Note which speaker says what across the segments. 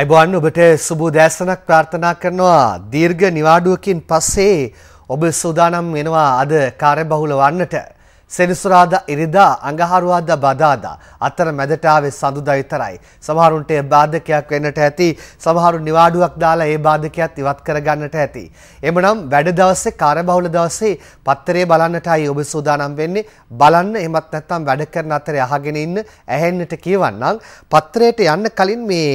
Speaker 1: අයිබෝන් ඔබට සුබූ දෑසනක් ප්‍රාර්ථනා කරනවා දීර්ඝ නිවාඩුවකින් පස්සේ ඔබ සූදානම් වෙනවා අද කාර්යබහුල වන්නට සෙනසුරාදා ඉරිදා අඟහරුවාදා බදාදා අතර මැදට ආවේ සඳුදා විතරයි සමහරුන්ට ඒ බාධකයක් වෙන්නට ඇති සමහරු නිවාඩුවක් දාලා ඒ බාධකයක් ඉවත් කරගන්නට ඇති එමනම් වැඩ දවසේ කාර්යබහුල දවසේ පත්තරේ බලන්නටයි ඔබ සූදානම් වෙන්නේ බලන්න එහෙමත් නැත්නම් වැඩ කරන අතරේ අහගෙන ඉන්න ඇහෙන්නට කියවන්නම් පත්‍රයට යන්න කලින් මේ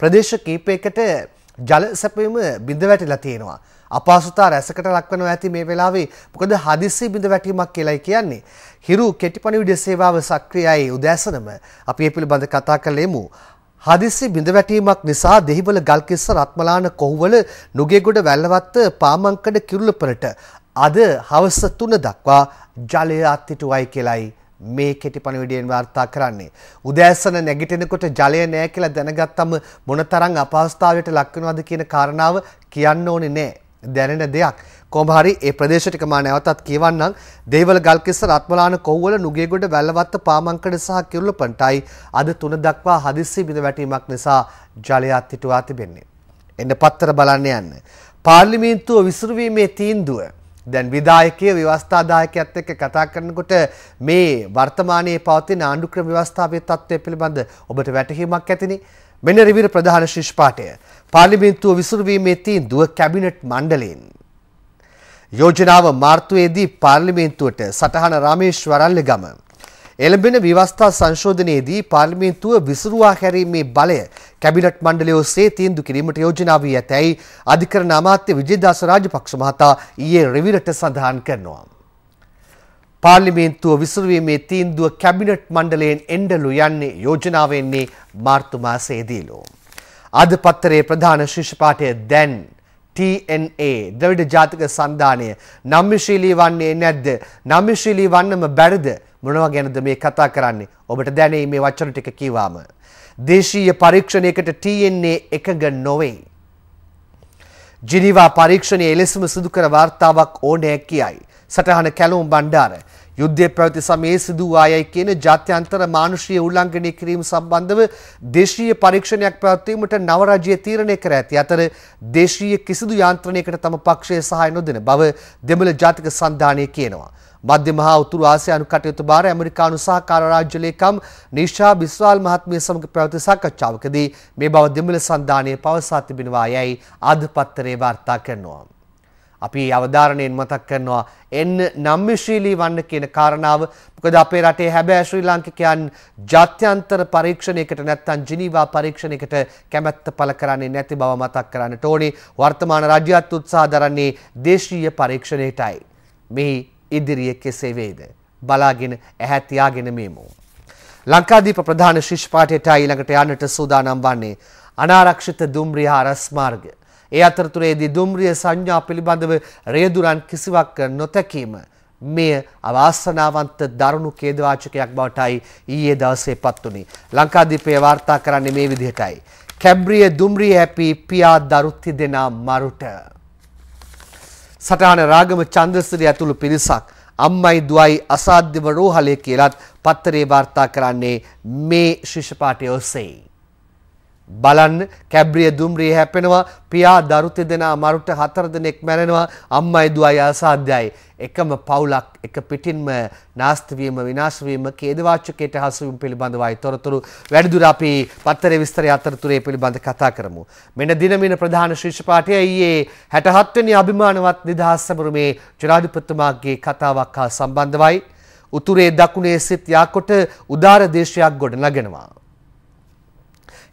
Speaker 1: ප්‍රදේශ කීපයකට ජල සැපීම බිඳ වැටිලා තියෙනවා. අපහසුතා රැසකට ලක්වනවා ඇති මේ වෙලාවේ මොකද හදිසි බිඳ වැටීමක් කියලායි කියන්නේ. හිරු කෙටිපණිවිඩ සේවාව සක්‍රියයි උදෑසනම අපි ඒ පිළිබඳ කතා කළෙමු. හදිසි බිඳ වැටීමක් නිසා දෙහිවල ගල්කිස්ස රත්මලාන කොහුවල නුගේගොඩ වැල්ලවත්ත පාමංකඩ කිරුළපරට අද හවස 3 දක්වා ජලය අත්හිටුවයි කියලායි මේ කෙටි පණිවිඩයෙන් වාර්තා කරන්නේ. උදෑසන නැගිටිනකොට ජලය නෑ කියලා දැනගත්තම මොනතරම් අපහසුතාවයට ලක් වෙනවද කියන කාරණාව කියන්න ඕනේ නෑ. දැනෙන දෙයක්. කොහොම හරි ඒ ප්‍රදේශ ටික මා නැවතත් කියවන්නම්. දෙහිවල ගල්කිස්ස රත්මලාන කොව්වල නුගේගොඩ වැල්ලවත්ත පාමංකඩ සහ කිරුළුපන්ටයි අද 3 දක්වා හදිස්සි බිඳ වැටීමක් නිසා ජලය අත්හිටුවා තිබෙන්නේ. එන්න පත්තර බලන්න යන්න. පාර්ලිමේන්තුව විසිරුවීමේ තීන්දුව දැන් විධායකය ව්‍යවස්ථාදායකයත් එක්ක කතා කරනකොට මේ වර්තමානයේ පවතින ආණ්ඩුක්‍රම ව්‍යවස්ථාවේ තත්ත්වය පිළිබඳ ඔබට වැටහීමක් ඇතිනේ. මෙන්න රිවිර ප්‍රධාන ශිෂ්පාටය. පාර්ලිමේන්තුව විසුරුවීමේ තීන්දුව කැබිනට් මණ්ඩලයෙන්. යෝජනාව මාර්තුවේදී පාර්ලිමේන්තුවට සටහන රාමේෂ් වරල්ලගම එළඹෙන ව්‍යවස්ථා සංශෝධනයේදී පාර්ලිමේන්තුව විසුරුවා හැරීමේ බලය කැබිනට් මණ්ඩලය ඔස්සේ තීන්දු කිරීමට යෝජනා වී ඇතැයි අධිකරණ අමාත්‍ය විජේදාස රාජපක්ෂ මහතා ඊයේ රෙවිරට සඳහන් කරනවා. පාර්ලිමේන්තුව විසුරුවීමේ තීන්දුව කැබිනට් මණ්ඩලයෙන් එන්ඩලු යන්නේ යෝජනාවෙන්නේ මාර්තු මාසයේදීලෝ. අද පත්තරේ ප්‍රධාන ශිෂ්‍යපාඨය දැන් TNA ද්‍රවිඩ ජාතික සන්ධානය නම්‍යශීලී වන්නේ නැද්ද නම්‍යශීලී වන්නම බැරිද මොනවා ගැනද මේ කතා කරන්නේ ඔබට දැනේ මේ වචන ටික කිව්වාම දේශීය පරීක්ෂණයකට TNA එකඟ නොවේ ජිනීවා පරීක්ෂණය එලෙසම සිදු කර වාර්තාවක් ඕනෑ කියයි සටහන කැලුම් බණ්ඩාර යුද්ධය පැවති සමයේ සිදු ආයයි කියන ජාත්‍යන්තර මානුෂීය උල්ලංඝනය කිරීම සම්බන්ධව දේශීය පරීක්ෂණයක් පැවැත්වීමට නව රජය තීරණය කර ඇති අතර දේශීය කිසිදු යාන්ත්‍රණයකට තම පක්ෂය සහාය නොදෙන බව දෙමළ ජාතික සන්ධානය කියනවා මධ්‍යම හා උතුරු ආසියානු කටයුතු භාර ඇමරිකානු සහකාර රාජ්‍ය ලේකම් නිෂා බිස්වාල් මහත්මිය සමග පැවති සාකච්ඡාවකදී මේ බව දෙමළ සන්ධානය පවසා තිබෙනවා යැයි ආධපත්තරේ වාර්තා කරනවා. අපි අවධාරණයෙන් මතක් කරනවා එන්න නම්මිශ්‍රීලී වන්න කියන කාරණාව මොකද අපේ රටේ හැබෑ ශ්‍රී ලාංකිකයන් ජාත්‍යන්තර පරීක්ෂණයකට නැත්තම් ජිනීවා පරීක්ෂණයකට කැමැත්ත පළ කරන්නේ නැති බව මතක් කරන්නට ඕනේ වර්තමාන රජයත් උත්සාහ දරන්නේ දේශීය පරීක්ෂණයටයි. මෙහි ඉදිරියේ කෙසේ වේද බලාගෙන ඇහැ තියාගෙන මේමු ලංකාදීප ප්‍රධාන ශිෂ්පාඨයට ඊළඟට යන්නට සූදානම් වන්නේ අනාරක්ෂිත දුම්රිය හා රස්මාර්ග ඒ අතරතුරේදී දුම්රිය සංඥා පිළිබඳව රේදුරන් කිසිවක් නොතැකීම මෙය අවාසනාවන්ත දරුණු ඛේදවාචකයක් බවටයි ඊයේ දවසේ පත් වුනේ. ලංකාදීපයේ වාර්තා කරන්නේ මේ විදිහටයි. කැබ්‍රිය දුම්රිය හැපි පියා දරුත්ති දෙනා මරුට සටහන රාගම චන්ද්‍රසිරි ඇතුළු පිරිසක් අම්මයි දුවයි අසාධ්‍යම රෝහලේ කියලත් පත්තරේ වාර්තා කරන්නේ මේ ශිෂ්‍යපාඨය ඔස්සේ. බලන්න කැබ්‍රිය දුම්රිය හැපෙනවා පියා දරු දෙදෙනා මරුට හතර දෙනෙක් මැරෙනවා අම්මයි දුවයි අසාධ්‍යයි එකම පවුලක් එක පිටින්ම නාස්ති වීම විනාශ වීම ඛේදවාචකයට හසු වීම පිළිබඳවයි තොරතුරු වැඩිදුර අපි පත්තරේ විස්තරය අතරතුරේ පිළිබඳ කතා කරමු මෙන්න දිනමින ප්‍රධාන ශීර්ෂ පාඨය ඊයේ 67 වෙනි අභිමානවත් නිදහස් සමරුමේ ජනාධිපතිතුමාගේ කතාවක් හා සම්බන්ධවයි උතුරේ දකුණේ සිට යාකොට උදාර දේශයක් ගොඩනගනවා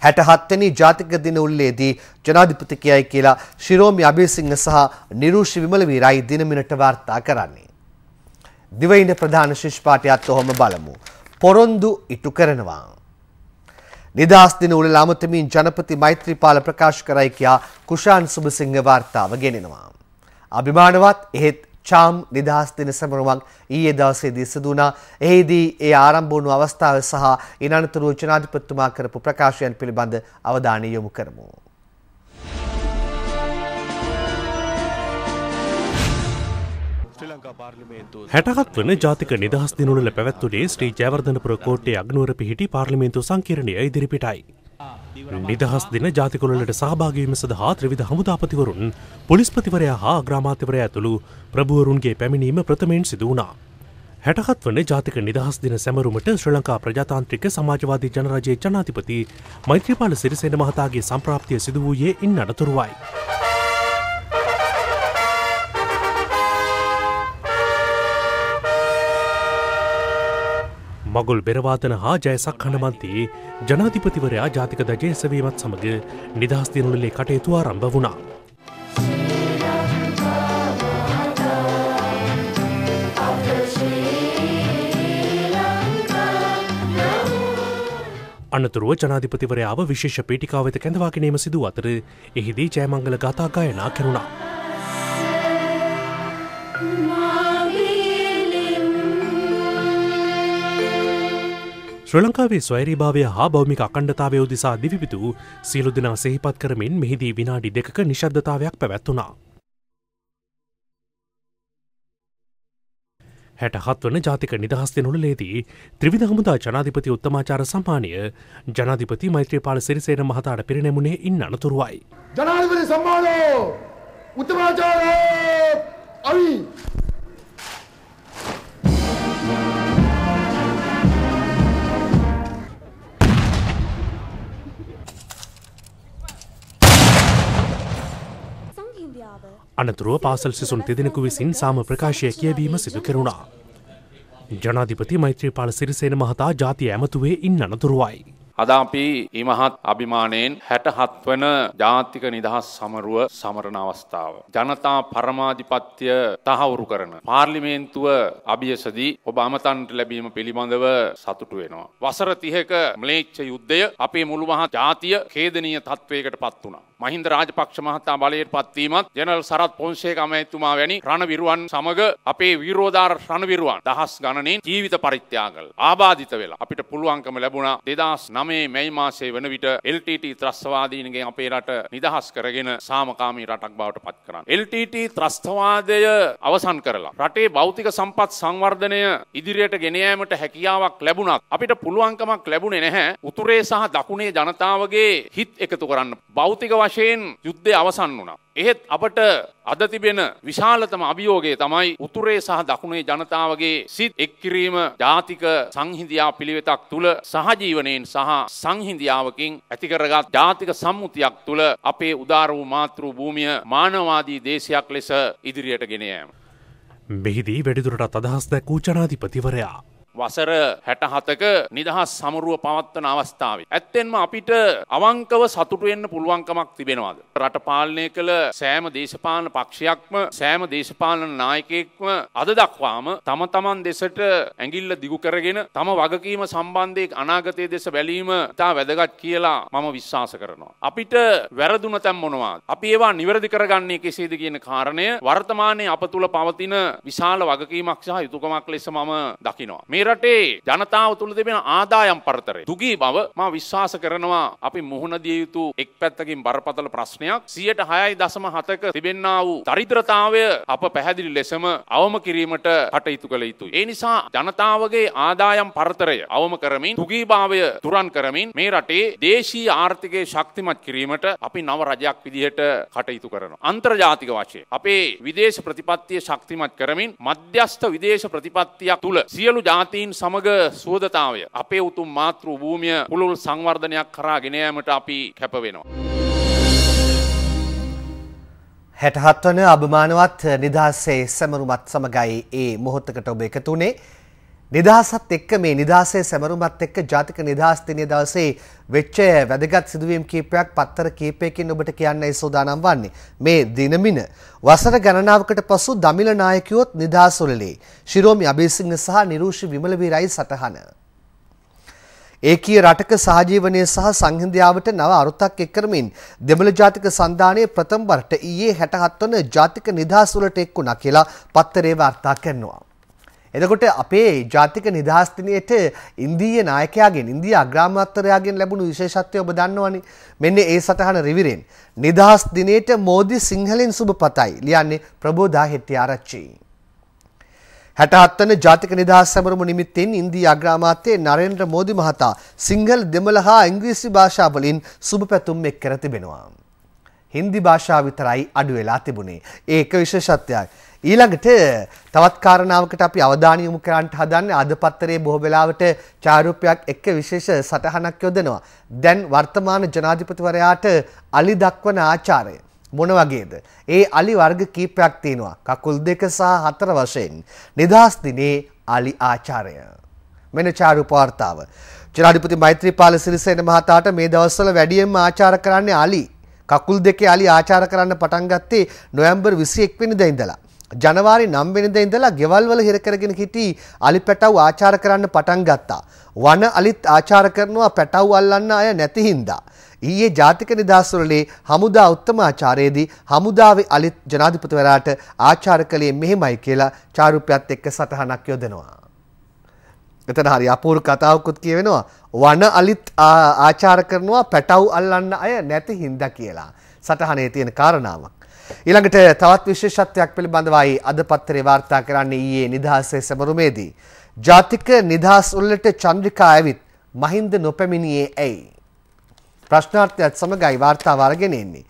Speaker 1: 67වෙනි ජාතික දින උළෙලේදී ජනාධිපති කියයි කියලා ශිරෝමි අබේසිංහ සහ නිරූෂි විමලවීරයි දිනමිනට වාර්තා කරන්නේ. දිවයින ප්‍රධාන ශිෂ්පාටයත් ඔහොම බලමු. පොරොන්දු ඉටු කරනවා. නිදහස් දින උළෙල අමතමින් ජනපති මෛත්‍රීපාල ප්‍රකාශ කරයි කියා කුෂාන් සුබසිංහ වාර්තාව ගෙනෙනවා. අභිමානවත් එහෙත් චාම් නිදහස් දින සැමරුමක් ඊයේ දවසේදී සිදු වුණා. එෙහිදී ඒ ආරම්භ වුණු අවස්ථාව සහ ඊන අනතුරුව ජනාධිපතිතුමා කරපු ප්‍රකාශයන් පිළිබඳ අවධානය යොමු කරමු.
Speaker 2: හැටකත්
Speaker 3: වන ජාතික නිදහස් දිනුල පැවැත්තුලේ ශ්‍රී ජයවර්ධනපුර කෝට්ටේ අගනුවර පිහිටි පාර්ලිමේන්තු සංකීර්ණය ඉදිරිපිටයි. නිදහස් දෙන ජාතිකොළලට සහභාගවීම සඳහා ත්‍රවිධ හමුදාපතිවරුන් පොලිස්පතිවරයා හා ග්‍රාමාත්‍යවරය ඇතුළු ප්‍රභුවරුන්ගේ පැමිණීම ප්‍රථමයෙන් සිදුවනා. හැටහත් වන ජාතික නිදහස් දින සැමරුමට ශ්‍ර ලංකා ප්‍රජාතාන්ත්‍රික සමාජවාදී ජනරජයේ ජනාතිපති මෛත්‍රපාල සිරිසෙන මහතාගේ සම්ප්‍රාප්තිය සිදුවූයේ ඉන් අනතුරුවයි. මගුල් බෙරවාතන හා ජයසක් හනමන්තයේ ජනාධිපතිවරයා ජාතික දජය සවීමත් සමඟ නිදහස්තිනුලේ කටයුතු ආරම්භ වුණා. අනතුරුව ජනාධිපතිවරයාව විශේෂ පිටිකාවත කැඳවාකිනීම සිදුව අතර එහිදී ජයමංගල ගතා ගායනා කරුණා. ශ්‍ර ලංකාවේ ස්වෛරීභාවය හා බෞමික අකණ්ඩතාවය උදෙසා දිවිපිතු සියලු දෙනා සෙහිපත් කරමින් මෙහිදී විනාඩි දෙකක නිශද්ධතාවයක් පැවැත්වුණා. හැටහත්වන ජාතික නිදහස් දෙනුලේදී ත්‍රවිධ හමුදා ජනාධිපති උත්තමාචාර සම්මානය ජනාධිපති මෛත්‍රපාල සිරිසේන මහතාට පිරිනැමුණේ ඉන් අනතුරුවයි. ජනාධිපති සම්මානෝ උත්තමාචාර අවි! අනතුරුව පාසල් සිසුන් තිදෙනෙකු විසින් සාම ප්‍රකාශය කියවීම සිදු කෙරුණා. ජනාධිපති මෛත්‍රීපාල සිරිසේන මහතා ජාතිය ඇමතුවේ ඉන් අනතුරුවයි.
Speaker 4: අද අපි ඉමහත් අභිමානයෙන් 67 වන ජාතික නිදහස් සමරුව සමරන අවස්ථාව. ජනතා පරමාධිපත්‍ය තහවුරු කරන පාර්ලිමේන්තුව අභියසදී ඔබ අමතන්ට ලැබීම පිළිබඳව සතුටු වෙනවා. වසර 30ක ම්ලේච්ඡ යුද්ධය අපේ මුළු මහත් ජාතිය ඛේදනීය තත්වයකට පත් වුණා. මහින්ද රාජපක්ෂ මහතා බලයට පත්වීමත් ජනරල් සරත් පොන්සේක අමාත්‍යතුමා වැනි රණවිරුවන් සමග අපේ විරෝධාර රණවිරුවන් දහස් ගණනින් ජීවිත පරිත්‍යාග කළා. ආබාධිත වෙලා අපිට පුළුවන්කම ලැබුණා 2009 2009 මැයි මාසයේ වන විට LTT ත්‍රස්තවාදීන්ගෙන් අපේ රට නිදහස් කරගෙන සාමකාමී රටක් බවට පත් කරන්න. LTT ත්‍රස්තවාදය අවසන් කරලා රටේ භෞතික සම්පත් සංවර්ධනය ඉදිරියට ගෙන යාමට හැකියාවක් ලැබුණත් අපිට පුළුවන්කමක් ලැබුණේ නැහැ උතුරේ සහ දකුණේ ජනතාවගේ හිත් එකතු කරන්න. භෞතික වශයෙන් යුද්ධය අවසන් වුණා. එහෙත් අපට අද තිබෙන විශාලතම අභියෝගය තමයි උතුරේ සහ දකුණේ ජනතාවගේ සිත් එක්කිරීම ජාතික සංහිඳියා පිළිවෙතක් තුළ සහජීවනයෙන් සහ සංහිඳියාවකින් ඇතිකරගත් ජාතික සම්මුතියක් තුළ අපේ උදාර වූ මාතෘ භූමිය මානවාදී දේශයක් ලෙස ඉදිරියට ගෙනයෑම.
Speaker 3: මෙහිදී වැඩිදුරටත් අදහස් දැක් වූ ජනාධිපතිවරයා.
Speaker 4: වසර 67ක නිදහස් සමරුව පවත්වන අවස්ථාවේ ඇත්තෙන්ම අපිට අවංකව සතුටු වෙන්න පුළුවන්කමක් තිබෙනවාද රට පාලනය කළ සෑම දේශපාලන පක්ෂයක්ම සෑම දේශපාලන නායකයෙක්ම අද දක්වාම තම තමන් දෙසට ඇඟිල්ල දිගු කරගෙන තම වගකීම සම්බන්ධයෙන් අනාගතයේ දෙස බැලීම ඉතා වැදගත් කියලා මම විශ්වාස කරනවා අපිට වැරදුන තැන් මොනවාද අපි ඒවා නිවැරදි කරගන්නේ කෙසේද කියන කාරණය වර්තමානයේ අප තුල පවතින විශාල වගකීමක් සහ යුතුයකමක් ලෙස මම දකිනවා මේ මෙරටේ ජනතාව තුළ තිබෙන ආදායම් පරතරය. දුගී බව මා විශ්වාස කරනවා අපි මුහුණ දිය යුතු එක් පැත්තකින් බරපතල ප්‍රශ්නයක් සියයට හයයි දසම හතක තිබෙන්න්න වූ දරිද්‍රතාවය අප පැහැදිලි ලෙසම අවම කිරීමට කටයුතු කළ යුතුයි. ඒ නිසා ජනතාවගේ ආදායම් පරතරය අවම කරමින් දුගී භාවය තුරන් කරමින් මේ රටේ දේශී ආර්ථිකය ශක්තිමත් කිරීමට අපි නව රජයක් විදිහට කටයුතු කරනවා. අන්තර්ජාතික වශයෙන් අපේ විදේශ ප්‍රතිපත්තිය ශක්තිමත් කරමින් මධ්‍යස්ථ විදේශ ප්‍රතිපත්තියක් තුළ සියලු ජාති ජාතීන් සමග සුවදතාවය අපේ උතුම් මාතෘ භූමිය පුළුල් සංවර්ධනයක් කරා ගෙන යාමට අපි කැප වෙනවා.
Speaker 1: හැටහත්වන අභමානවත් නිදහසේ සැමරුමත් සමගයි ඒ මොහොත්තකට ඔබ එකතුනේ නිදහසත් එක්ක මේ නිදහසේ සැමරුමත් එක්ක ජාතික නිදහස් දිනයේ දවසේ වෙච්ච වැදගත් සිදුවීම් කීපයක් පත්තර කීපයකින් ඔබට කියන්නයි සූදානම් වන්නේ. මේ දිනමින වසර ගණනාවකට පසු දමිළ නායකයොත් නිදහස් උළෙලේ ශිරෝමි අබේසිංහ සහ නිරූෂි විමලවීරයි සටහන. ඒකීය රටක සහජීවනය සහ සංහිඳියාවට නව අරුතක් එක් කරමින් දෙමළ ජාතික සන්ධානයේ ප්‍රථම වරට ඊයේ 67 වන ජාතික නිදහස් වලට එක් වුණා කියලා පත්තරේ වාර්තා කරනවා. එතකොට අපේ ජාතික නිදහස්තිනයට ඉන්දීය නායකයාගෙන් ඉන්දිය අග්‍රාමත්තරයාගෙන් ලැබුණු විශේෂත්වය ඔබ දන්නවනි මෙන්න ඒ සටහන රිවිරෙන්. නිදහස් දිනයට මෝදි සිංහලෙන් සුභ පතයි ලියන්නේ ප්‍රබෝධා හෙට්ටි ආරච්චි. හැටහත්වන ජාතික නිදහස් සැමරුම නිමිත්තෙන් ඉන්දී අග්‍රාමාත්‍යයේ නරෙන්ද්‍ර මෝදි මහතා සිංහල දෙමළ හා ඉංග්‍රීසි භාෂාවලින් සුභ පැතුම් එක් කර තිබෙනවා. හින්දි භාෂාව විතරයි අඩු වෙලා තිබුණේ. ඒක විශේෂත්වයක්. ඊළඟට තවත් කාරණාවකට අපි අවධානය යොමු කරන්න හදන්නේ අද පත්තරේ බොහෝ වෙලාවට චාරූපයක් එක්ක විශේෂ සටහනක් යොදනවා. දැන් වර්තමාන ජනාධිපතිවරයාට අලි දක්වන ආචාරය මොන වගේද? ඒ අලි වර්ග කීපයක් තියෙනවා. කකුල් දෙක සහ හතර වශයෙන්. නිදහස් දිනේ අලි ආචාරය. මෙන්න චාරූප වර්තාව. ජනාධිපති මෛත්‍රීපාල සිරිසේන මහතාට මේ දවස්වල වැඩියෙන්ම ආචාර කරන්නේ අලි. කකුල් දෙකේ අලි ආචාර කරන්න පටන් ගත්තේ නොවැම්බර් 21 වෙනිදා ඉඳලා. ජනවාරි 9 වෙනිදා ඉඳලා ගෙවල් වල හිර කරගෙන සිටි අලි පැටව් ආචාර කරන්න පටන් ගත්තා. වන අලිත් ආචාර කරනවා පැටව් අල්ලන්න අය නැති හින්දා. ඊයේ ජාතික නිදහස් වලේ හමුදා උත්තමාචාරයේදී හමුදාවේ අලිත් ජනාධිපතිවරයාට ආචාර කළේ මෙහෙමයි කියලා චාරුප්‍යත් එක්ක සටහනක් යොදනවා. එතන හරි අපූර්ව කතාවකුත් කියවෙනවා. වන අලිත් ආචාර කරනවා පැටව් අල්ලන්න අය නැති හින්දා කියලා. සටහනේ තියෙන කාරණාවක්. ඊළඟට තවත් විශේෂත්වයක් පිළිබඳවයි අද පත්තරේ වාර්තා කරන්නේ ඊයේ නිදහසේ සමරුමේදී. ජාතික නිදහස් උල්ලට චන්ද්‍රිකා ඇවිත් මහින්ද නොපැමිණියේ ඇයි? ප්‍රශ්නාර්ථයත් සමගයි වාර්තාව අරගෙන එන්නේ.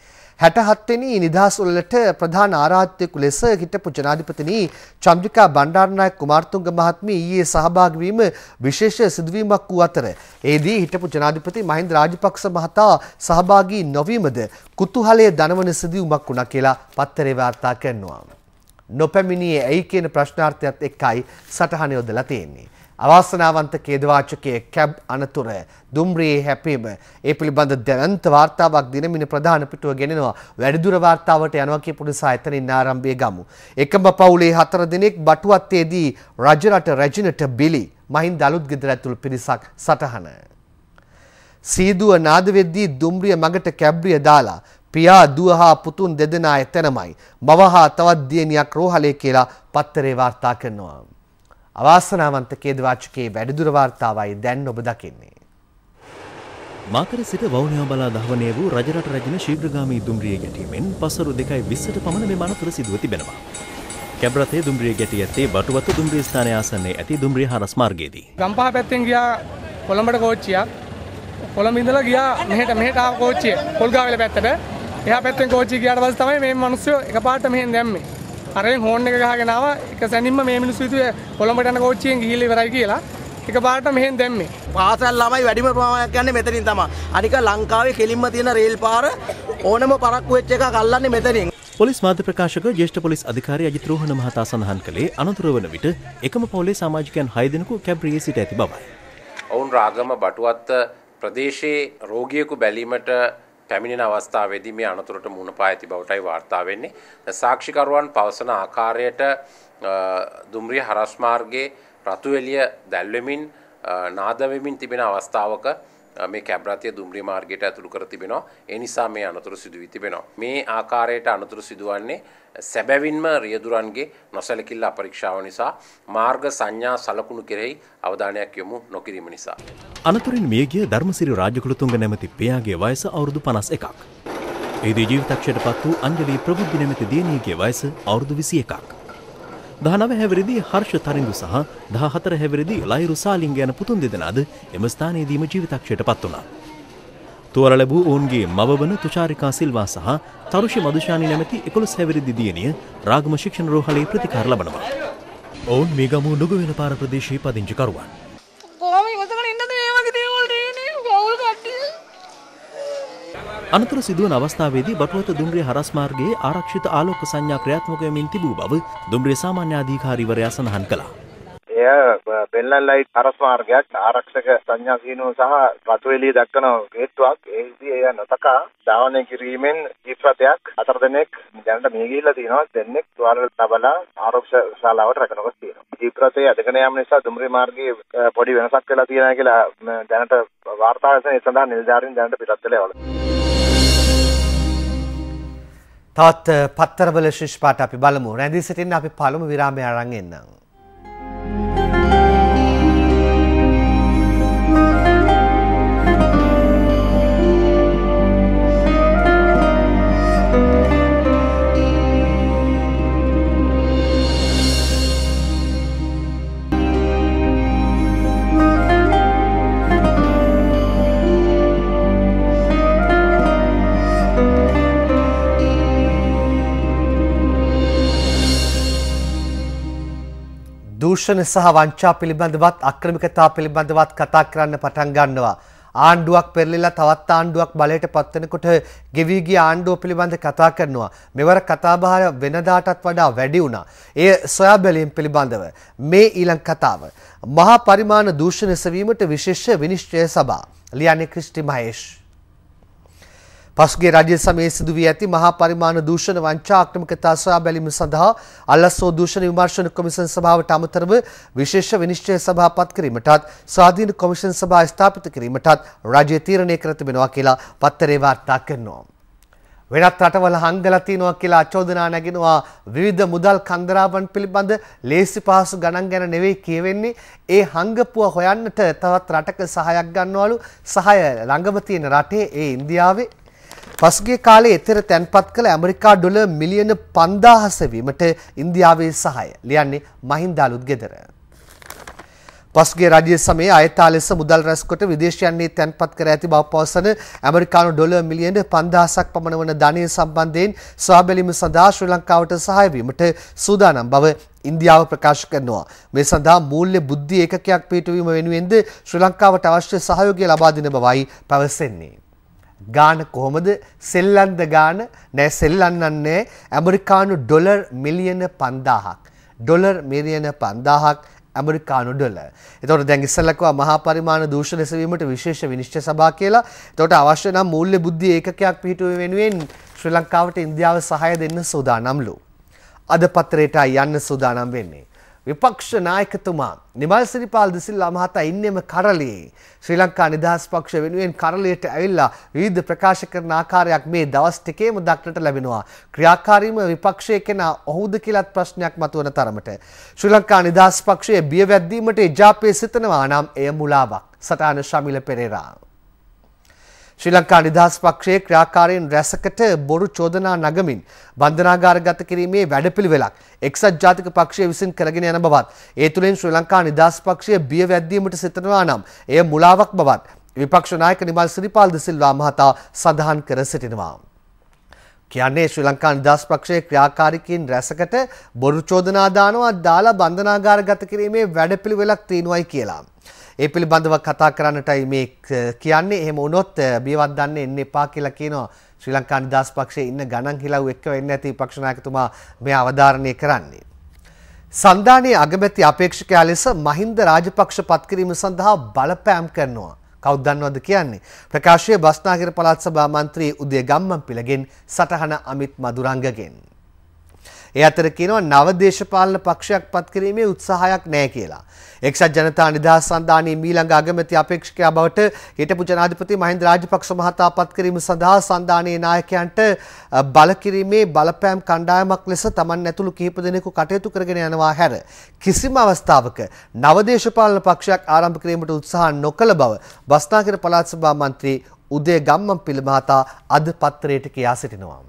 Speaker 1: 67වෙනි නිදහස් උළෙලට ප්‍රධාන ආරාධ්‍යකු ලෙස හිටපු ජනාධිපතිනි චන්ද්‍රිකා බණ්ඩාරනායක කුමාරතුංග මහත්මිය ඊයේ සහභාගී වීම විශේෂ සිදුවීමක් වූ අතර එෙහිදී හිටපු ජනාධිපති මහින්ද රාජපක්ෂ මහතා සහභාගී නොවීමද කුතුහලයේ දනවන සිදුවීමක් වුණා කියලා පත්තරේ වාර්තා කරනවා. නොපැමිණියේ ඇයි කියන ප්‍රශ්නාර්ථයත් එක්කයි සටහන යොදලා තියෙන්නේ. අවාසනාවන්ත කේදවාචකයේ කැබ් අනතුර දුම්රියේ හැපීම ඒ පිළිබඳ දැවන්ත වාර්තාවක් දිනමින ප්‍රධාන පිටුව ගෙනෙනවා වැඩිදුර වාර්තාවට යනවා කියපු නිසා එතනින් ආරම්භය ගමු එකම පවුලේ හතර දිනෙක් බටුවත්තේදී රජරට රැජිනට බිලි මහින්ද අලුත් ගෙදර ඇතුළු පිරිසක් සටහන සීදුව නාදවෙද්දී දුම්රිය මගට කැබ්රිය දාලා පියා දුව හා පුතුන් දෙදෙනා එතනමයි මව හා තවත් දියණියක් රෝහලේ කියලා පත්තරේ වාර්තා කරනවා අවාසනාවන්ත කේදවාචකයේ වැඩිදුර වාර්තාවයි දැන් ඔබ දකින්නේ. මාකර සිට වෞනියා බලා දහවනය වූ රජරට රැජින ශීග්‍රගාමී
Speaker 5: දුම්රිය ගැටීමෙන් පසරු දෙකයි විස්සට පමණ මෙ මනතුර සිදුව තිබෙනවා. කැබරතේ දුම්රිය ගැටී ඇත්තේ බටුවත්තු දුම්රිය ස්ථානය ආසන්නේ ඇති දුම්රිය හරස් මාර්ගයේදී.
Speaker 6: ගම්පහ පැත්තෙන් ගියා කොළඹට කෝච්චියක්. කොළඹ ඉඳලා ගියා මෙහෙට මෙහෙට ආව කෝච්චිය. කොල්ගාවෙල පැත්තට. එහා පැත්තෙන් කෝච්චිය ගියාට පස්සේ තමයි මේ මිනිස්සු එකපාරට මෙහෙන් දැම්මේ. කරෙන් හෝන් එක ගහගෙනාව එක සැනින්ම මේ මිනිස්සු හිතුවේ කොළඹට යන කෝච්චියෙන් ගිහිල්ලා ඉවරයි කියලා එක පාට මෙහෙන් දැම්මේ පාසල් ළමයි වැඩිම ප්‍රමාණයක් යන්නේ මෙතනින් තමයි අනික ලංකාවේ කෙලින්ම තියෙන රේල් පාර
Speaker 7: ඕනම පරක්කු වෙච්ච එකක් අල්ලන්නේ මෙතනින්
Speaker 5: පොලිස් මාධ්‍ය ප්‍රකාශක ජේෂ්ඨ පොලිස් අධිකාරි අජිත් රෝහණ මහතා සඳහන් කළේ අනතුරු වන විට එකම පවුලේ සමාජිකයන් 6 දෙනෙකු කැබ්රියේ සිට ඇති බවයි.
Speaker 6: ඔවුන් රාගම බටුවත්ත ප්‍රදේශයේ රෝගියෙකු බැලීමට පැමිණෙන අවස්ථාවේදී මේ අනතුරට මුහුණ පා ඇති බවටයි වාර්තා වෙන්නේ. සාක්ෂිකරුවන් පවසන ආකාරයට දුම්රිය හරස් මාර්ගයේ රතු එළිය දැල්වෙමින් නාද වෙමින් තිබෙන අවස්ථාවක මේ කැබ්‍රාතිය දුම්රිය මාර්ගයට ඇතුළු කර තිබෙනවා. ඒ නිසා මේ අනතුරු සිදු වී තිබෙනවා. මේ ආකාරයට අනතුරු සිදුවන්නේ සැබැවින්ම රියදුරන්ගේ නොසැලකිල්ල අපරීක්ෂාව නිසා මාර්ග සංඥා සලකුණු කෙරෙහි අවධානයක් යොමු නොකිරීම නිසා.
Speaker 5: අනතුරින් මියගිය ධර්මසිරි රාජකුලතුංග නැමැති පියාගේ වයස අවුරුදු 51ක්. ඒදී ජීවිතක්ෂයට පත් වූ අංජලි ප්‍රබුද්ධි නැමැති දියණියගේ වයස අවුරුදු 21ක්. දහනව හැවිරිදි හර්ෂ තරිඳු සහ දහතර හැවිරිදි ලයිරු සාලිංග යන පුතුන් දෙදෙනාද එම ස්ථානයේදීම ජීවිතක්ෂයට පත් වුණා. තුවර ලැබූ ඔවුන්ගේ මවවන තුෂාරිකා සිල්වා සහ තරුෂි මදුෂානි නැමැති එකොළොස් හැවිරිදි දියණිය රාගම ශික්ෂණ රෝහලේ ප්‍රතිකාර ලබනවා. ඔවුන් මේ ගමු නුගවෙන පාර ප්‍රදේශයේ පදිංචිකරුවන්.
Speaker 2: කොහොම ඉවසගෙන ඉන්නද මේ වගේ දේවල්?
Speaker 5: අනතුර සිදුවන අවස්ථාවේදී බටුවත දුම්රිය හරස් මාර්ගයේ ආරක්ෂිත ආලෝක සංඥා ක්‍රියාත්මක වෙමින් තිබූ බව දුම්රිය සාමාන්‍යාධිකාරීවරයා සඳහන් කළා.
Speaker 6: එය බෙල්ලන් ලයිට් හරස් මාර්ගයක් ආරක්ෂක සංඥා සීනුව සහ වතුවේලිය දක්වන ගේට්ටුවක් ඒදී එය නොතකා ධාවනය කිරීමෙන් ජීප්‍රතයක් හතර දෙනෙක් දැනට මිය ගිහිල්ලා තියෙනවා දෙන්නෙක් තුවාල තබලා ආරක්ෂක ශාලාවට රැකනකොට තියෙනවා ජීප්‍රතේ අධගෙන යාම නිසා දුම්රිය මාර්ගයේ පොඩි වෙනසක් වෙලා තියෙනවා කියලා දැනට වාර්තා වෙන ඒ සඳහා නිලධාරීන් දැනට පිටත් වෙලා යවලා
Speaker 1: තවත් පත්තරවල ශිෂ්පාට අපි බලමු රැඳී සිටින්න අපි පළමු විරාමය අරන් එන්නම්. දූෂණ සහ වංචා පිළිබඳවත් අක්‍රමිකතා පිළිබඳවත් කතා කරන්න පටන් ගන්නවා. ආණ්ඩුවක් පෙරලිලා තවත් ආණ්ඩුවක් බලයට පත්වනකොට ගෙවී ගිය ආණ්ඩුව පිළිබඳ කතා කරනවා. මෙවර කතාබහර වෙනදාටත් වඩා වැඩි වුණා. එය සොයා බැලීම් පිළිබඳව මේ ඊළඟ කතාව. මහා පරිමාණ දූෂණ එසවීමට විශේෂ විනිශ්චය සභා. ලියන්නේ ක්‍රිස්ටි මහේෂ්. පසුගිය රජය සමයේ සිදු වී ඇති මහා පරිමාණ දූෂණ වංචා ආක්‍රමකතා සොයා බැලීම සඳහා අල්ලස්සෝ දූෂණ විමර්ශන කොමිෂන් සභාවට අමතරව විශේෂ විනිශ්චය සභාපත් කිරීමටත් ස්වාධීන කොමිෂන් සභා ස්ථාපිත කිරීමටත් රජය තීරණය කර තිබෙනවා කියලා පත්තරේ වාර්තා කරනවා. වෙනත් රටවල හංගලා තිනවා කියලා අචෝදනා නැගෙනවා විවිධ මුදල් කන්දරාවන් පිළිබඳ ලේසි පහසු ගණන් ගැන නෙවෙයි කියවෙන්නේ ඒ හංගපුව හොයන්නට තවත් රටක සහයක් ගන්නවලු සහය ළඟම තියෙන රටේ ඒ ඉන්දියාවේ පසුගිය කාලේ එතෙර තැන්පත් කළ ඇමරිකා ඩොලර් මිලියන 5000 වීමට ඉන්දියාවේ සහාය ලියන්නේ මහින්ද අලුත් ගෙදර. පසුගිය රජය සමයේ අයථා ලෙස මුදල් රැස්කොට විදේශයන්නේ තැන්පත් කර ඇති බව පවසන ඇමරිකානු ඩොලර් මිලියන 5000ක් පමණ වන ධනය සම්බන්ධයෙන් සොයාබැලීම සඳහා ශ්‍රී ලංකාවට සහාය වීමට සූදානම් බව ඉන්දියාව ප්‍රකාශ කරනවා. මේ සඳහා මූල්‍ය බුද්ධි ඒකකයක් පිටවීම වෙනුවෙන්ද ශ්‍රී ලංකාවට අවශ්‍ය සහයෝගය ලබා දෙන බවයි පැවසෙන්නේ. ගාන කොහොමද සෙල්ලන්ද ගාන නෑ සෙල්ලන්නන්නේ ඇමරිකානු ඩොලර් මිලියන පන්දාහක් ඩොලර් මිලියන පන්දාහක් ඇමරිකානු ඩොල. එතොට දැන් ඉස්සල්ලකවා මහා පරිමාණ දූෂණ එසවීමට විශේෂ විනිශ්ච සභා කියලා තොට අවශ්‍ය නම් මූල්‍ය බුද්ධි ඒකයක් පිහිටුව වෙනුවෙන් ශ්‍රී ලංකාවට ඉන්දියාව සහය දෙන්න සූදානම්ලු. අද පත්‍රයට යන්න සූදානම් වෙන්නේ. විපක්ෂ නායකතුමා නිමල් සිරිපාල් දිසිල්ලා මහතා ඉන්නෙම කරළියේ ශ්‍රී ලංකා නිදහස් පක්ෂ වෙනුවෙන් කරළියට ඇවිල්ලා විවිධ ප්‍රකාශ කරන ආකාරයක් මේ දවස් ටිකේම දක්නට ලැබෙනවා ක්‍රියාකාරීම විපක්ෂයේ කෙනා ඔහුද කියලාත් ප්‍රශ්නයක් මතුවන තරමට ශ්‍රී ලංකා නිදහස් පක්ෂයේ බිය වැද්දීමට එජාපයේ සිතනවා නම් එය මුලාවක් සටහන ශමිල පෙරේරා ශ්‍රී ලංකා නිදහස් පක්ෂයේ ක්‍රියාකාරීන් රැසකට බොරු චෝදනා නගමින් බන්ධනාගාරගත කිරීමේ වැඩපිළිවෙලක් එක්සත් ජාතික පක්ෂය විසින් කරගෙන යන බවත් ඒ තුලින් ශ්‍රී ලංකා නිදහස් පක්ෂය බිය වැද්දීමට සිතනවා නම් එය මුලාවක් බවත් විපක්ෂ නායක නිමල් සිරිපාල් ද සිල්වා මහතා සඳහන් කර සිටිනවා. කියන්නේ ශ්‍රී ලංකා නිදහස් පක්ෂයේ ක්‍රියාකාරිකයින් රැසකට බොරු චෝදනා දානවා දාලා බන්ධනාගාරගත කිරීමේ වැඩපිළිවෙලක් තියෙනවායි කියලා. ඒ පිළිබඳව කතා කරන්නටයි මේ කියන්නේ. එහෙම වුණොත් බියවත් දන්නේ එන්න එපා කියලා කියනවා ශ්‍රී ලංකා නිදහස් පක්ෂයේ ඉන්න ගණන් හිලව් එක්ක වෙන්න ඇති විපක්ෂ නායකතුමා මේ අවධාරණය කරන්නේ. සන්ධානයේ අගමැති අපේක්ෂකයා ලෙස මහින්ද රාජපක්ෂ පත්කිරීම සඳහා බලපෑම් කරනවා. කවුද දන්නවද කියන්නේ ප්‍රකාශය බස්නාහිර පළාත් සභා මන්ත්‍රී උදය ගම්මන්පිලගෙන් සටහන අමිත් මදුරංගගෙන් ඒ අතර කියනවා නව දේශපාලන පක්ෂයක් පත් කිරීමේ උත්සාහයක් නැහැ කියලා. එක්සත් ජනතා නිදහස් සන්ධානයේ මීළඟ අගමැති අපේක්ෂකයා බවට හිටපු ජනාධිපති මහින්ද රාජපක්ෂ මහතා පත් කිරීම සඳහා සන්ධානයේ නායකයන්ට බල කිරීමේ බලපෑම් කණ්ඩායමක් ලෙස Taman ඇතුළු කිහිප දෙනෙකු කටයුතු කරගෙන යනවා හැර කිසිම අවස්ථාවක නව දේශපාලන පක්ෂයක් ආරම්භ කිරීමට උත්සාහ නොකළ බව බස්නාහිර පළාත් සභා මන්ත්‍රී උදේ ගම්මන් පිළ මහතා අද පත්‍රයට කියා සිටිනවා.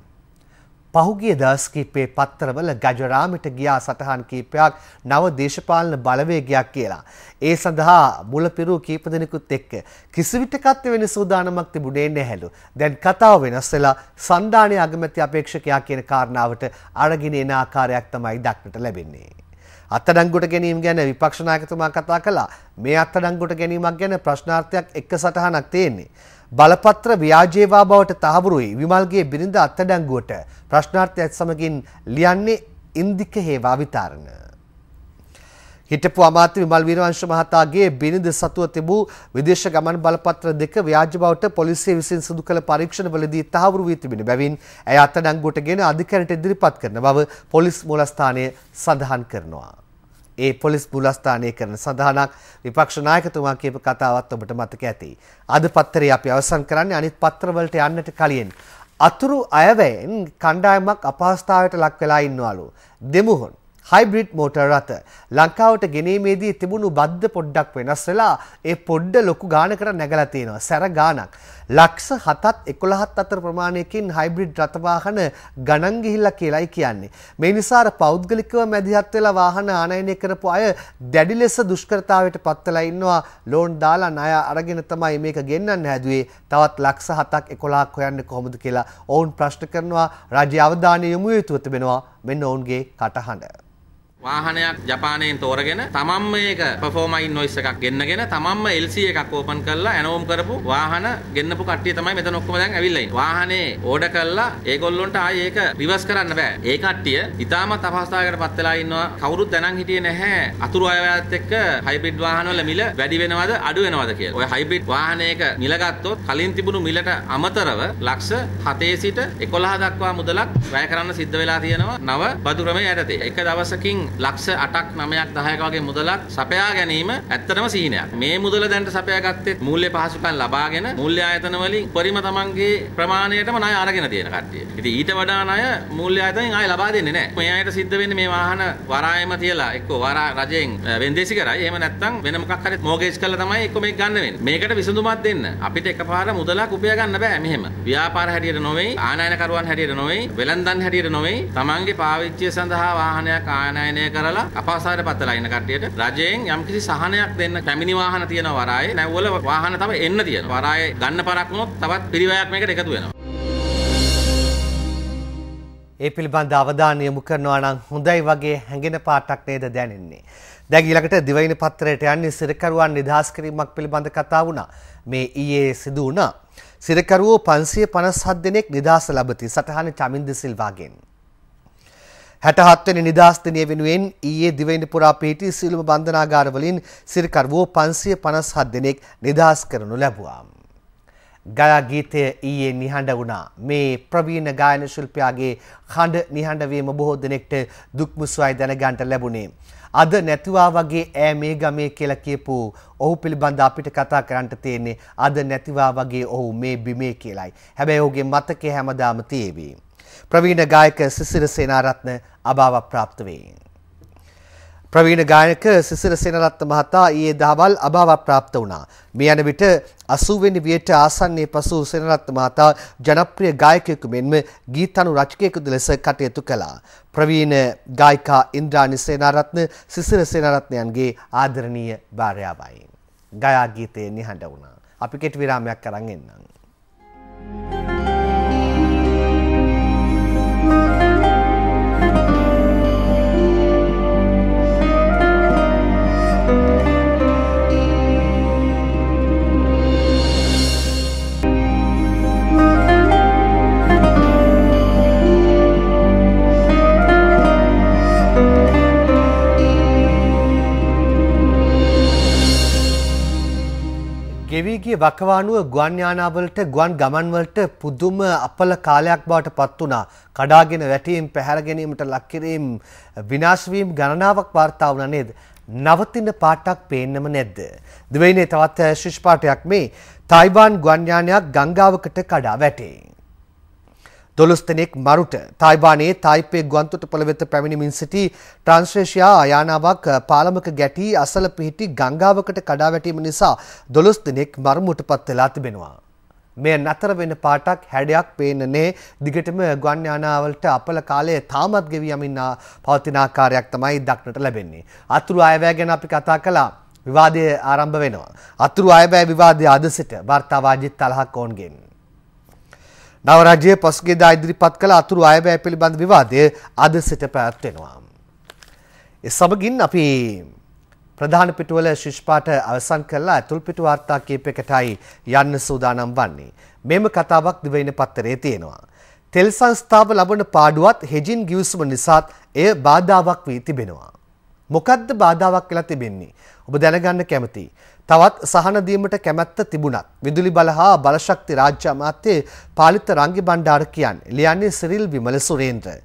Speaker 1: පහුගිය දවස් කිහිපේ පත්තරවල ගජරාමිට ගියා සටහන් කීපයක් නව දේශපාලන බලවේගයක් කියලා. ඒ සඳහා මුලපිරු කීප දෙනෙකුත් එක්ක කිසිවිටකත් වෙන සූදානමක් තිබුණේ නැහැලු. දැන් කතාව වෙනස් වෙලා සන්දානයේ අගමැති අපේක්ෂකයා කියන කාරණාවට අරගෙන එන ආකාරයක් තමයි දක්නට ලැබෙන්නේ. අත්අඩංගුවට ගැනීම ගැන විපක්ෂ නායකතුමා කතා කළා. මේ අත්අඩංගුවට ගැනීමක් ගැන ප්‍රශ්නාර්ථයක් එක්ක සටහනක් තියෙන්නේ. බලපත්‍ර ව්‍යාජේවා බවට තහවුරුයි විමල්ගේ බිරිඳ අත්අඩංගුවට ප්‍රශ්නාර්ථයත් සමගින් ලියන්නේ ඉන්දික හේවා විතාරණ. හිටපු අමාත්‍ය විමල් වීරවංශ මහතාගේ බිරිඳ සතුව තිබූ විදේශ ගමන් බලපත්‍ර දෙක ව්‍යාජ බවට පොලිසිය විසින් සිදු කළ පරීක්ෂණවලදී තහවුරු වී තිබෙන බැවින් ඇය අත්අඩංගුවටගෙන අධිකරණයට ඉදිරිපත් කරන බව පොලිස් මූලස්ථානය සඳහන් කරනවා. ඒ පොලිස් බුලස්ථානය කරන සඳහනක් විපක්ෂ නායකතුමා කියප කතාවත් ඔබට මතක ඇති. අද පත්තරේ අපි අවසන් කරන්නේ අනිත් පත්‍රවලට යන්නට කලින් අතුරු අයවැයෙන් කණ්ඩායමක් අපහස්ථාවට ලක් වෙලා ඉන්නවලු. දෙමුහොන් හයිබ්‍රිඩ් මෝටර් රථ ලංකාවට ගෙනීමේදී තිබුණු බද්ධ පොඩ්ඩක් වෙනස් වෙලා ඒ පොඩ්ඩ ලොකු ගානකට නැගලා තියෙනවා. සැර ගානක්. ලක්ෂ 7ත් 11ත් අතර ප්‍රමාණයකින් හයිබ්‍රිඩ් රථ වාහන ගණන් ගිහිල්ලා කියලායි කියන්නේ. මේ නිසා අර පෞද්ගලිකව මැදිහත් වෙලා වාහන ආනයනය කරපු අය දැඩි ලෙස දුෂ්කරතාවයට පත්වලා ඉන්නවා. ලෝන් දාලා ණය අරගෙන තමයි මේක ගෙන්නන්න හැදුවේ. තවත් ලක්ෂ 7ක් 11ක් හොයන්නේ කොහොමද කියලා ඔවුන් ප්‍රශ්න කරනවා. රජයේ අවධානය යොමු යුතුව තිබෙනවා. මෙන්න ඔවුන්ගේ කටහඬ.
Speaker 6: වාහනයක් ජපානයෙන් තෝරගෙන තමන්ම ඒක පෆෝමයින් නොයිස් එකක් ගෙන්නගෙන තමන්ම LC එකක් ඕපන් කරලා ඇනෝම් කරපු වාහන ගෙන්නපු කට්ටිය තමයි මෙතන ඔක්කොම දැන් ඇවිල්ලා ඉන්නේ. වාහනේ ඕඩර් කරලා ඒගොල්ලොන්ට ආයේ ඒක රිවර්ස් කරන්න බෑ. ඒ කට්ටිය ඉතාමත් අපහසුතාවයකටපත් වෙලා ඉන්නවා. කවුරුත් දැනන් හිටියේ නැහැ අතුරු අයවැයත් එක්ක හයිබ්‍රිඩ් වාහනවල මිල වැඩි වෙනවද අඩු වෙනවද කියලා. ඔය හයිබ්‍රිඩ් වාහනයක මිල ගත්තොත් කලින් තිබුණු මිලට අමතරව ලක්ෂ 7 සිට 11 දක්වා මුදලක් වැය කරන්න සිද්ධ වෙලා තියෙනවා නව පදු ක්‍රමය යටතේ. එක දවසකින් ලක්ෂ 8ක් 9ක් 10ක වගේ මුදලක් සපයා ගැනීම ඇත්තටම සීනයක්. මේ මුදල දැන්ට සපයා ගත්තෙත් මූල්‍ය පහසුකම් ලබාගෙන මූල්‍ය ආයතන වලින් පරිම තමන්ගේ ප්‍රමාණයටම ණය අරගෙන තියෙන කට්ටිය. ඉතින් ඊට වඩා ණය මූල්‍ය ආයතනෙන් ආයෙ ලබා දෙන්නේ නැහැ. මේ අයට සිද්ධ වෙන්නේ මේ වාහන වරායම තියලා එක්ක වරා රජයෙන් වෙන්දේසි කරයි. එහෙම නැත්නම් වෙන මොකක් හරි මෝගේජ් කරලා තමයි එක්ක මේක ගන්න වෙන්නේ. මේකට විසඳුමක් දෙන්න. අපිට එකපාර මුදලක් උපය ගන්න බෑ මෙහෙම. ව්‍යාපාර හැටියට නොවේ, ආනයනකරුවන් හැටියට නොවේ, වෙළඳන් හැටියට නොවේ. තමන්ගේ පාවිච්චිය සඳහා වාහනයක් ආනයනය පාලනය කරලා අපහසායට පත්වලා ඉන්න කට්ටියට රජයෙන් යම්කිසි සහනයක් දෙන්න පැමිණි වාහන තියෙන වරායේ නැව්වල වාහන තව එන්න තියෙනවා. වරායේ ගන්න පරක් වුණොත් තවත් පිරිවැයක් මේකට එකතු වෙනවා.
Speaker 1: ඒ පිළිබඳ අවධානය යොමු කරනවා නම් හොඳයි වගේ හැඟෙන පාටක් නේද දැනෙන්නේ. දැන් ඊළඟට දිවයින පත්‍රයට යන්නේ සිරකරුවන් නිදහස් කිරීමක් පිළිබඳ කතා වුණා. මේ ඊයේ සිදු වුණා. සිරකරුවෝ 557 දෙනෙක් නිදහස ලැබති සටහන චමින්ද සිල්වාගෙන්. 67 වෙනි නිදහස් දිනය වෙනුවෙන් ඊයේ දිවයින පුරා පිහිටි සියලුම බන්ධනාගාර වලින් සිරකරුවෝ 557 දෙනෙක් නිදහස් කරනු ලැබුවා. ගයා ගීතය ඊයේ නිහඬ වුණා. මේ ප්‍රවීණ ගායන ශිල්පියාගේ හඬ නිහඬ වීම බොහෝ දෙනෙක්ට දුක් මුසුවයි දැනගන්නට ලැබුණේ. අද නැතිවා වගේ ඈ මේ ගමේ කියලා කියපු ඔහු පිළිබඳ අපිට කතා කරන්න තියෙන්නේ අද නැතිවා වගේ ඔහු මේ බිමේ කියලායි. හැබැයි ඔහුගේ මතකයේ හැමදාම තියේවි. ප්‍රවීණ ගායක සිසිර සේනාරත්න අභාව ප්‍රාප්ත වේ. ප්‍රවීණ ගායක සිසිර සේනරත්න මහතා ඊයේ දහවල් අභාවක් ප්‍රාප්ත වුණා. මේ යන විට 80 වෙනි වියට ආසන්නයේ පසු සේනරත්න මහතා ජනප්‍රිය ගායකයෙකු මෙන්ම ගීතනු රචකයෙකු ලෙස කටයුතු කළා. ප්‍රවීණ ගායිකා ඉන්ද්‍රානි සේනරත්න සිසිර සේනරත්නයන්ගේ ආදරණීය භාර්යාවයි. ගයා ගීතේ නිහඬ වුණා. අපි කෙටි විරාමයක් අරන් එන්නම්. Thank you. ගෙවීගේ වකවානුව ගුවන්යානාවලට ගුවන් ගමන්වලට පුදුම අපල කාලයක් බවට පත් වුණා. කඩාගෙන වැටීම් පැහැරගැනීමට ලක්කිරීම් විනාශවීම් ගණනාවක් වාර්තා වුණ නේද. නවතින පාටක් පේන්නම නැද්ද. දෙවයිනේ තවත් ශිෂ්පාටයක් මේ තයිවාන් ගුවන්යානයක් ගංගාවකට කඩා වැටේ. දොළොස් දෙනෙක් මරුට තායිවානයේ තායිපේ ගුවන්තොටුපළ වෙත පැමිණමින් සිටි ට්‍රාන්ස්ලේෂයා අයානාවක් පාලමක ගැටී අසල පිහිටි ගංගාවකට කඩා වැටීම නිසා දොළොස් දෙනෙක් මරමුවට පත් වෙලා තිබෙනවා. මෙය නතර වෙන පාටක් හැඩයක් පේන්නනේ දිගටම ගුවන් යානාවලට අපල කාලය තාමත් ගෙවි යමින් පවතින ආකාරයක් තමයි දක්නට ලැබෙන්නේ. අතුරු අයවැය ගැන අපි කතා කළා. විවාදය ආරම්භ වෙනවා. අතුරු අයවැය විවාදය අද සිට වාර්තා වාජිත් තලහක් ඕන්ගෙන්. නවරජය පසුගේදා ඉදිරිපත් කළ අතුරු අයබෑ පිළිබඳ විවාදය අද සිට පැවැත්වෙනවා. එ සමගින් අපි ප්‍රධාන පිටුවල ශිෂ්පාට අවසන් කල්ලා ඇතුල් පිටු වාර්තා කීපකටයි යන්න සූදානම් වන්නේ. මෙම කතාවක් දිවයින පත්තරේ තියෙනවා. තෙල් සංස්ථාව ලබන පාඩුවත් හෙජින් ගිවිසුම නිසාත් එය බාධාවක් වී තිබෙනවා. මොකද්ද බාධාවක් කියලා තිබෙන්නේ. ඔබ දැනගන්න කැමති. තවත් සහන දීමට කැමැත්ත තිබුණත් විදුලි බල හා බලශක්ති රාජ්‍ය අමාත්‍ය පාලිත රංගි බණ්ඩාර කියන්නේ ලියන්නේ සිරිල් විමල සුරේන්ද්‍ර.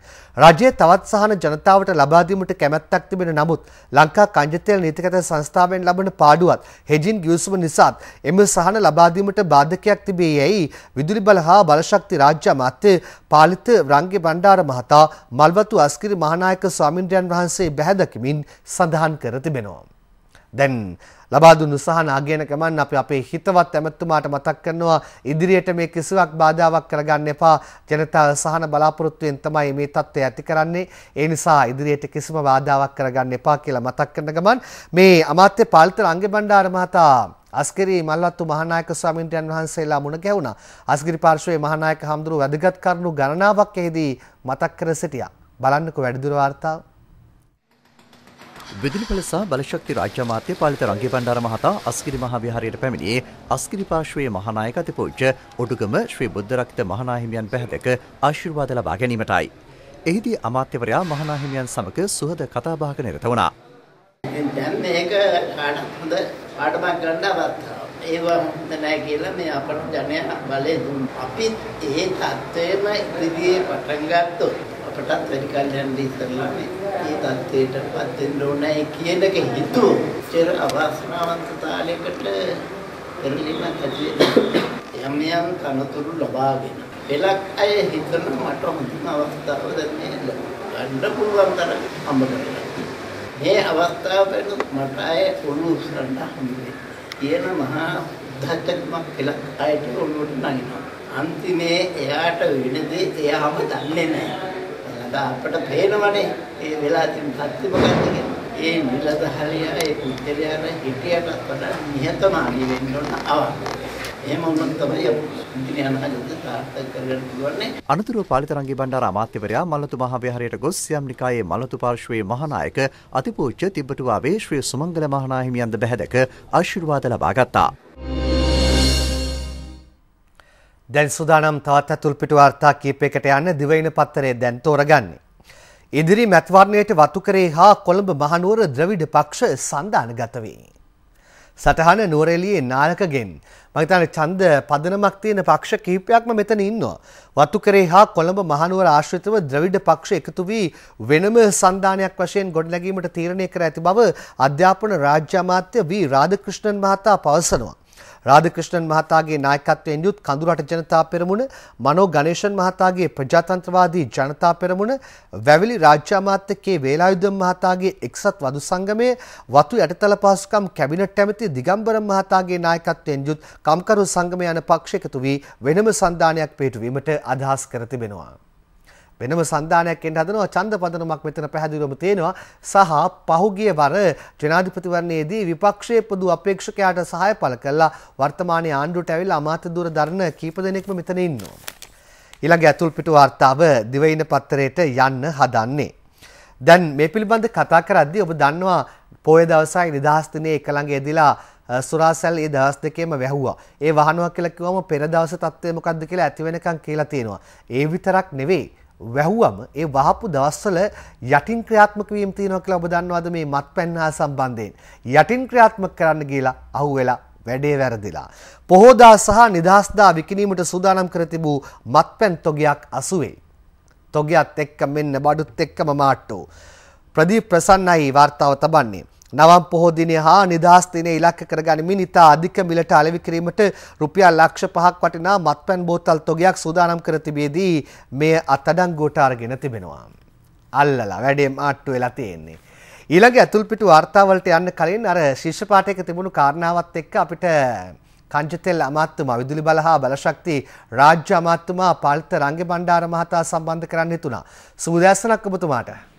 Speaker 1: රජයේ තවත් සහන ජනතාවට ලබා දීමට කැමැත්තක් තිබෙන නමුත් ලංකා කංජතෙල් නීතිගත සංස්ථාවෙන් ලබන පාඩුවත් හෙජින් ගිවිසුම නිසාත් එම සහන ලබා දීමට බාධකයක් තිබේ යැයි විදුලි බල හා බලශක්ති රාජ්‍ය අමාත්‍ය පාලිත රංගි බණ්ඩාර මහතා මල්වතු අස්කිරි මහානායක ස්වාමින්ද්‍රයන් වහන්සේ බැහැදකිමින් සඳහන් කර තිබෙනවා. දැන් ලබා දුන්නු සහන අගයන ගමන් අපි අපේ හිතවත් ඇමතුමාට මතක් කරනවා ඉදිරියට මේ කිසිවක් බාධාවක් කරගන්න එපා ජනතාව සහන බලාපොරොත්තුවෙන් තමයි මේ தත්ත්වය ඇති කරන්නේ ඒ නිසා ඉදිරියට කිසිම බාධාවක් කරගන්න එපා කියලා මතක් කරන ගමන් මේ අමාත්‍ය පාලිත රංගේ බණ්ඩාර මහතා අස්ගිරි මල්වත්තු මහානායක ස්වාමීන්ද්‍රයන් වහන්සේලා මුණ ගැහුණා. අස්ගිරි පාර්ශවයේ මහානායක හම්දුරු වැදගත් කරුණු ගණනාවක් එහිදී මතක් කර සිටියා. බලන්නකෝ වැඩිදුර වාර්තාව
Speaker 5: විදුලිපල සහ බලශක්ති රාජ්‍ය අමාත්‍ය පාලිත රංගේ බණ්ඩාර මහතා අස්කිරි මහා විහාරයට පැමිණියේ අස්කිරි පාර්ශ්වයේ මහානායක අතිපූජ්‍ය ඔඩුගම ශ්‍රී බුද්ධරක්ත මහානාහිමියන් පැහැදක ආශිර්වාද ලබා ගැනීමටයි. එහිදී අමාත්‍යවරයා මහානාහිමියන් සමග සුහද කතාබහක නිරත වුණා.
Speaker 7: දැන් මේක කාටත් හොඳ පාඩමක් ගන්න අවස්ථාවක්. ඒවා හොඳ නැහැ කියලා මේ අපට ජනයා බලය දුන්න. අපි ඒ தත්ත්වෙම ඉදිරියේ පටන් ගත්තොත් අපටත් වැඩි කල් යන්න ඉස්සරලා මේ தත්ත්වයටපත් වෙන්න ඕනේ කියන එක හිතුවොච්චර අවාසනාවන්ත තාලයකට පෙරලිමක් ඇති යම් යම් තනතුරු ලබාගෙන පළක් අය හිතන මට හොඳම අවස්ථාව දැන්නේ ගන්න පුළුවන් තරම් හම්බ කරගන්න. මේ අවස්ථාව වෙන මට අය ඔළුව උස්සන්න හම්බුනේ. කියන මහා උද්දච්චකමක් පළක් අයට ඔළුවට නැිනවා. අන්තිමේ එයාට වෙනදී එයාම දන්නේ නැහැ. දැන් අපට පේනවනේ ඒ වෙලා තියෙන සත්‍ය මොකක්ද කියලා. ඒ නිලධාරියා ඒ කුත්තරියාන හිටියට වඩා නිහතමානී වෙන්න ඕන අවශ්‍යයි. එහෙම වුණොත් තමයි
Speaker 5: අනතුරුව පාලිතරංගේ බණ්ඩාර අමාත්‍යවරයා මල්ලතු මහා විහාරයට ගොස් සියම් නිකායේ මල්ලතු පාර්ශ්වයේ මහානායක අතිපූජ්‍ය
Speaker 1: තිබ්බටුවාවේ ශ්‍රී සුමංගල මහානාහිමියන්ද බැහැදක ආශිර්වාද ලබා ගත්තා. දැන් සුදානම් තවත් අතුල්පිට වාර්තා කීපයකට යන්න දිවයින පත්තරේ දැන් තෝරගන්නේ. ඉදිරි මැත්වර්ණයට වතුකරේ හා කොළඹ මහනුවර ද්‍රවිඩ පක්ෂ සන්ධානගත වේ. සටහන නුවරඑළියේ නායකගෙන් මම හිතන්නේ ඡන්ද පදනමක් තියෙන පක්ෂ කිහිපයක්ම මෙතන ඉන්නවා. වතුකරේ හා කොළඹ මහනුවර ආශ්‍රිතව ද්‍රවිඩ පක්ෂ එකතු වී වෙනම සන්ධානයක් වශයෙන් ගොඩනැගීමට තීරණය කර ඇති බව අධ්‍යාපන රාජ්‍ය අමාත්‍ය වී රාධකෘෂ්ණන් මහතා පවසනවා. රාධකෘෂ්ණන් මහතාගේ නායකත්වයෙන් යුත් කඳුරට ජනතා පෙරමුණ, මනෝ ගණේෂන් මහතාගේ ප්‍රජාතන්ත්‍රවාදී ජනතා පෙරමුණ, වැවිලි රාජ්‍ය අමාත්‍යකේ වේලායුධ මහතාගේ එක්සත් වදු සංගමය, වතු යටිතල පහසුකම් කැබිනට් ඇමති දිගම්බර මහතාගේ නායකත්වයෙන් යුත් කම්කරු සංගම යන පක්ෂ එකතු වී වෙනම සන්ධානයක් පිටුවීමට අදහස් කර තිබෙනවා. වෙනම සන්ධානයක් එන්න හදනවා ඡන්ද පදනමක් මෙතන පැහැදිලිවම තියෙනවා සහ පහුගිය වර ජනාධිපතිවරණයේදී විපක්ෂයේ පොදු අපේක්ෂකයාට සහාය පළ කළා වර්තමානයේ ආණ්ඩුවට ඇවිල්ලා අමාත්‍ය දූර දරන කීප දෙනෙක්ම මෙතන ඉන්නවා ඊළඟ ඇතුල් පිටු වාර්තාව දිවයින පත්තරයට යන්න හදන්නේ දැන් මේ පිළිබඳ කතා කරද්දී ඔබ දන්නවා පොය දවසයි නිදහස් දිනේ එක ළඟ එදිලා සුරාසැල් ඒ දවස් දෙකේම වැහුවා. ඒ වහනවා කියලා කිව්වම පෙර දවසේ තත්ත්වය මොකක්ද කියලා ඇති වෙනකන් කියලා තියෙනවා. ඒ විතරක් නෙවෙයි. වැහුවම ඒ වහපු දවස්වල යටින් ක්‍රියාත්මක වීම තියෙනවා කියලා ඔබ දන්නවද මේ මත්පැන් හා සම්බන්ධයෙන් යටින් ක්‍රියාත්මක කරන්න කියලා අහුවෙලා වැඩේ වැරදිලා පොහොදා සහ නිදහස්දා විකිණීමට සූදානම් කර තිබූ මත්පැන් තොගයක් අසුවේ තොගයත් එක්ක මෙන්න බඩුත් එක්කම මාට්ටෝ ප්‍රදීප් ප්‍රසන්නයි වාර්තාව තබන්නේ නවම් පොහෝ දිනය හා නිදහස් දිනය ඉලක්ක කරගනිමින් ඉතා අධික මිලට අලෙවි කිරීමට රුපියල් ලක්ෂ පහක් වටිනා මත්පැන් බෝතල් තොගයක් සූදානම් කර තිබේදී මෙය අත්අඩංගුවට අරගෙන තිබෙනවා. අල්ලලා වැඩේම ආට්ටු වෙලා තියෙන්නේ. ඊළඟ ඇතුල්පිටු වාර්තාවලට යන්න කලින් අර ශිෂ්‍ය පාඨයක තිබුණු කාරණාවත් එක්ක අපිට කංජතෙල් අමාත්‍යතුමා විදුලි බල හා බලශක්ති රාජ්‍ය අමාත්‍යතුමා පාලිත රංග බණ්ඩාර මහතා සම්බන්ධ කරන්න හිතුණා. සුබ දැසනක් ඔබතුමාට.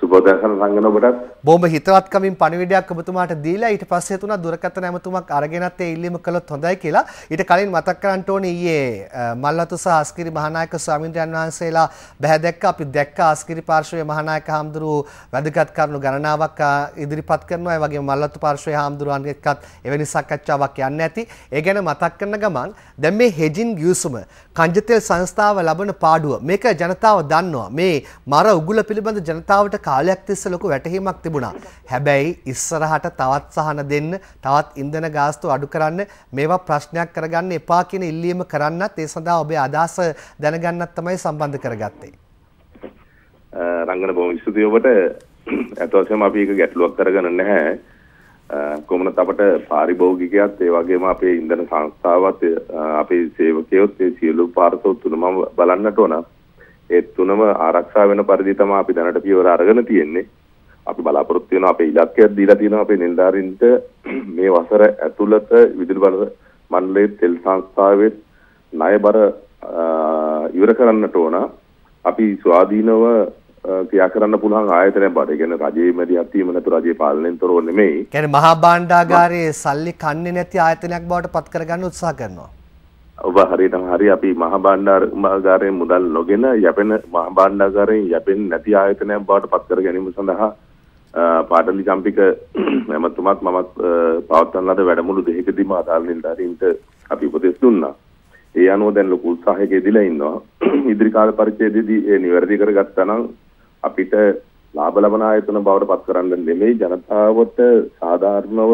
Speaker 8: සුබෝදහන රංගන ඔබටත්
Speaker 1: බොහොම හිතවත්කමින් පණිවිඩයක් ඔබතුමාට දීලා ඊට පස්සේ තුනක් දුරකථන ඇමතුමක් අරගෙනත් ඒ ඉල්ලීම කළොත් හොඳයි කියලා ඊට කලින් මතක් කරන්න ඕනේ ඊයේ මල්වතු සහ අස්කිරි මහානායක ස්වාමින්ද්‍රයන් වහන්සේලා බැහැ දැක්ක අපි දැක්ක අස්කිරි පාර්ශවයේ මහානායක හාමුදුරුවෝ වැදගත් කරුණු ගණනාවක් ඉදිරිපත් කරනවා ඒ වගේම මල්වතු පාර්ශවයේ හාමුදුරුවන් එක්කත් එවැනි සාකච්ඡාවක් යන්න ඇති ඒ ගැන මතක් කරන ගමන් දැන් මේ හෙජින් ගිවිසුම කංජතෙල් සංස්ථාව ලබන පාඩුව මේක ජනතාව දන්නවා මේ මර උගුල පිළිබඳ ජනතාවට කාලයක් තිස්සේ ලොකු වැටහීමක් තිබුණා. හැබැයි ඉස්සරහට තවත් සහන දෙන්න, තවත් ඉන්ධන ගාස්තු අඩු කරන්න, මේවා ප්‍රශ්නයක් කරගන්න එපා කියන ඉල්ලීම කරන්නත් ඒ සඳහා ඔබේ අදහස දැනගන්නත් තමයි සම්බන්ධ කරගත්තේ.
Speaker 8: රංගන බොහොම ස්තුතියි ඔබට. අත වශයෙන්ම අපි එක ගැටලුවක් කරගෙන නැහැ. කොමනත් අපට පාරිභෝගිකයත් ඒ වගේම අපේ ඉන්ධන සංස්ථාවත් අපේ සේවකයොත් ඒ සියලු පාර්ශ්ව තුනම බලන්නට ඕන. ඒ තුනම ආරක්ෂා වෙන පරිදි තමයි අපි දැනට පියවර අරගෙන තියෙන්නේ. අපි බලාපොරොත්තු වෙනවා අපේ ඉලක්කයක් දීලා තියෙනවා අපේ නිලධාරීන්ට මේ වසර ඇතුළත විදුලි බල මණ්ඩලයේ තෙල් සංස්ථාවේ ණයබර ඉවර කරන්නට ඕන. අපි ස්වාධීනව ක්‍රියා කරන්න පුළුවන් ආයතනයක් බඩ. ඒ කියන්නේ රජයේ මැදිහත් වීම නැතු රජයේ පාලනයෙන් තොරව නෙමෙයි. කියන්නේ
Speaker 1: මහා භාණ්ඩාගාරයේ සල්ලි කන්නේ නැති ආයතනයක් බවට පත් කරගන්න උත්සාහ කරනවා.
Speaker 8: ඔබ හරියටම හරි අපි මහ භාණ්ඩාගාරයෙන් මුදල් නොගෙන යැපෙන මහ භාණ්ඩාගාරයෙන් යැපෙන්නේ නැති ආයතනයක් බවට පත් කර ගැනීම සඳහා පාටලි චම්පික එමතුමත් මමත් පවත්වන ලද වැඩමුළු දෙකකදීම අදාළ නිලධාරීන්ට අපි උපදෙස් දුන්නා. ඒ අනුව දැන් ලොකු උත්සාහයක යෙදලා ඉන්නවා. ඉදිරි කාල පරිච්ඡේදයේදී ඒ નિවර්දි කරගත්තා නම් අපිට ලාභ ලබන ආයතන බවට පත් කරන්න නෙමෙයි ජනතාවට සාධාරණව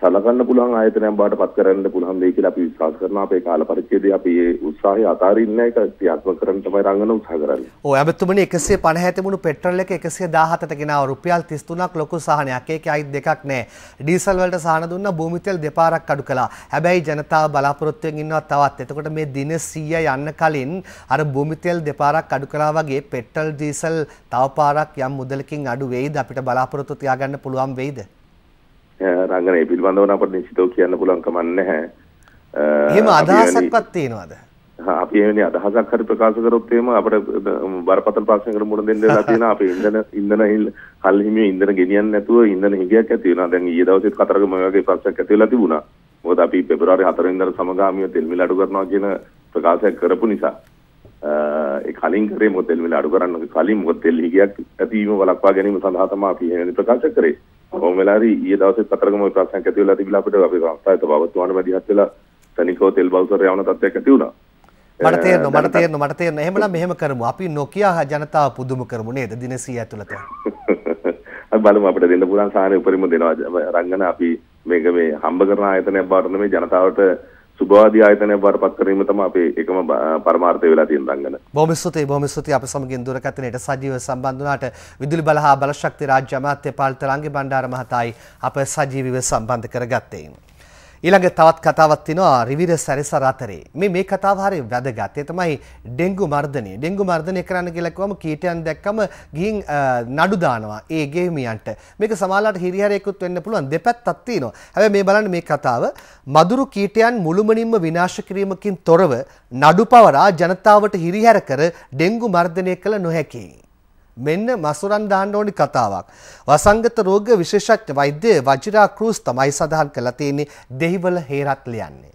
Speaker 8: සලකන්න පුළුවන් ආයතනයක් බවට පත් කරන්න පුළුවන් වෙයි කියලා අපි විශ්වාස කරනවා අපේ කාල පරිච්ඡේදයේ අපි ඒ උත්සාහය අතාරින්න එක ක්‍රියාත්මක කරන්න තමයි රංගන උත්සාහ
Speaker 1: කරන්නේ. ඔව් අමතුමනි 150 තිබුණු පෙට්‍රල් එක 117ට ගෙනාවා රුපියල් 33ක් ලොකු සහනයක්. ඒකේ අයිත් දෙකක් නැහැ. ඩීසල් වලට සහන දුන්නා භූමි තෙල් දෙපාරක් අඩු කළා. හැබැයි ජනතාව බලාපොරොත්තුෙන් ඉන්නවා තවත්. එතකොට මේ දින 100 යන්න කලින් අර භූමි තෙල් දෙපාරක් අඩු කළා වගේ පෙට්‍රල් ඩීසල් තව පාරක් යම් මුදලකින් අඩු වෙයිද අපිට බලාපොරොත්තු තියාගන්න පුළුවන් වෙයිද?
Speaker 8: රංගනය පිළිබඳව අපට නිශ්චිතව කියන්න පුළුවන් කමක් නැහැ. එහෙම අදහසක්වත් තියෙනවද? අපි එවැනි අදහසක් හරි ප්‍රකාශ කරොත් එහෙම අපිට බරපතල ප්‍රශ්නකට මුහුණ දෙන්න වෙලා තියෙනවා. අපි ඉන්ධන ඉන්ධන කල් හිමිය ඉන්ධන ගෙනියන්නේ නැතුව ඉන්ධන හිඟයක් ඇති වෙනවා. දැන් ඊයේ දවසේත් කතරගම වගේ ප්‍රශ්නයක් ඇති වෙලා තිබුණා. මොකද අපි පෙබරවාරි 4 වෙනිදාට සමගාමීව තෙල් මිල අඩු කරනවා කියන ප්‍රකාශයක් කරපු නිසා ඒ කලින් කරේ මොකද තෙල් මිල අඩු කරන්න කලින් මොකද තෙල් හිඟයක් ඇති වීම වළක්වා ගැනීම සඳහා තමයි අපි එහෙම ප්‍රකාශ කරේ. කොහොම වෙලාරි ඊයේ දවසේ පතරගම ওই ප්‍රශ්නයක් ඇති වෙලා තිබිලා අපිට අපේ සංස්ථාවේ තවවතුමාට මැදිහත් වෙලා තනිකෝ තෙල් බවුසර් යවන තත්ත්වයක් ඇති වුණා. මට තේරෙනවා මට
Speaker 1: තේරෙනවා මට තේරෙනවා එහෙමනම් මෙහෙම කරමු. අපි නොකියා ජනතාව පුදුම කරමු නේද දින 100 ඇතුළත.
Speaker 8: අපි බලමු අපිට දෙන්න පුළුවන් සාහනේ උපරිම දෙනවා රංගන අපි මේක මේ හම්බ කරන ආයතනයක් බවට නෙමෙයි ජනතාවට සුභවාදී ආයතනයක් බවට පත් කිරීම තමයි අපේ එකම පරමාර්ථය වෙලා තියෙන දංගන.
Speaker 1: බොහොම ස්තුතියි බොහොම ස්තුතියි අප සමගින් දුරකථනයට සජීව සම්බන්ධ වුණාට විදුලි බල හා බලශක්ති රාජ්‍ය අමාත්‍ය පාලිත රංගි බණ්ඩාර මහතායි අප සජීවීව සම්බන්ධ කරගත්තේ. ඊළඟ තවත් කතාවක් තියෙනවා රිවිර සැරිසර අතරේ. මේ මේ කතාව හරිය වැදගත්. ඒ තමයි ඩෙන්ගු මර්ධනය. ඩෙන්ගු මර්ධනය කරන්න කියලා කිව්වම කීටයන් දැක්කම ගිහින් නඩු දානවා ඒ ගෙහිමියන්ට. මේක සමාලාට හිරිහැරයකුත් වෙන්න පුළුවන් දෙපැත්තක් තියෙනවා. හැබැයි මේ බලන්න මේ කතාව මදුරු කීටයන් මුළුමනින්ම විනාශ කිරීමකින් තොරව නඩු පවරා ජනතාවට හිරිහැර කර ඩෙන්ගු මර්ධනය කළ නොහැකි. මෙන්න මසුරන් දාන්න ඕනි කතාවක්. වසංගත රෝග විශේෂඥ වෛද්‍ය වජිරා ක්‍රූස් තමයි සඳහන් කළා තියෙන්නේ දෙහිවල හේරත් ලියන්නේ.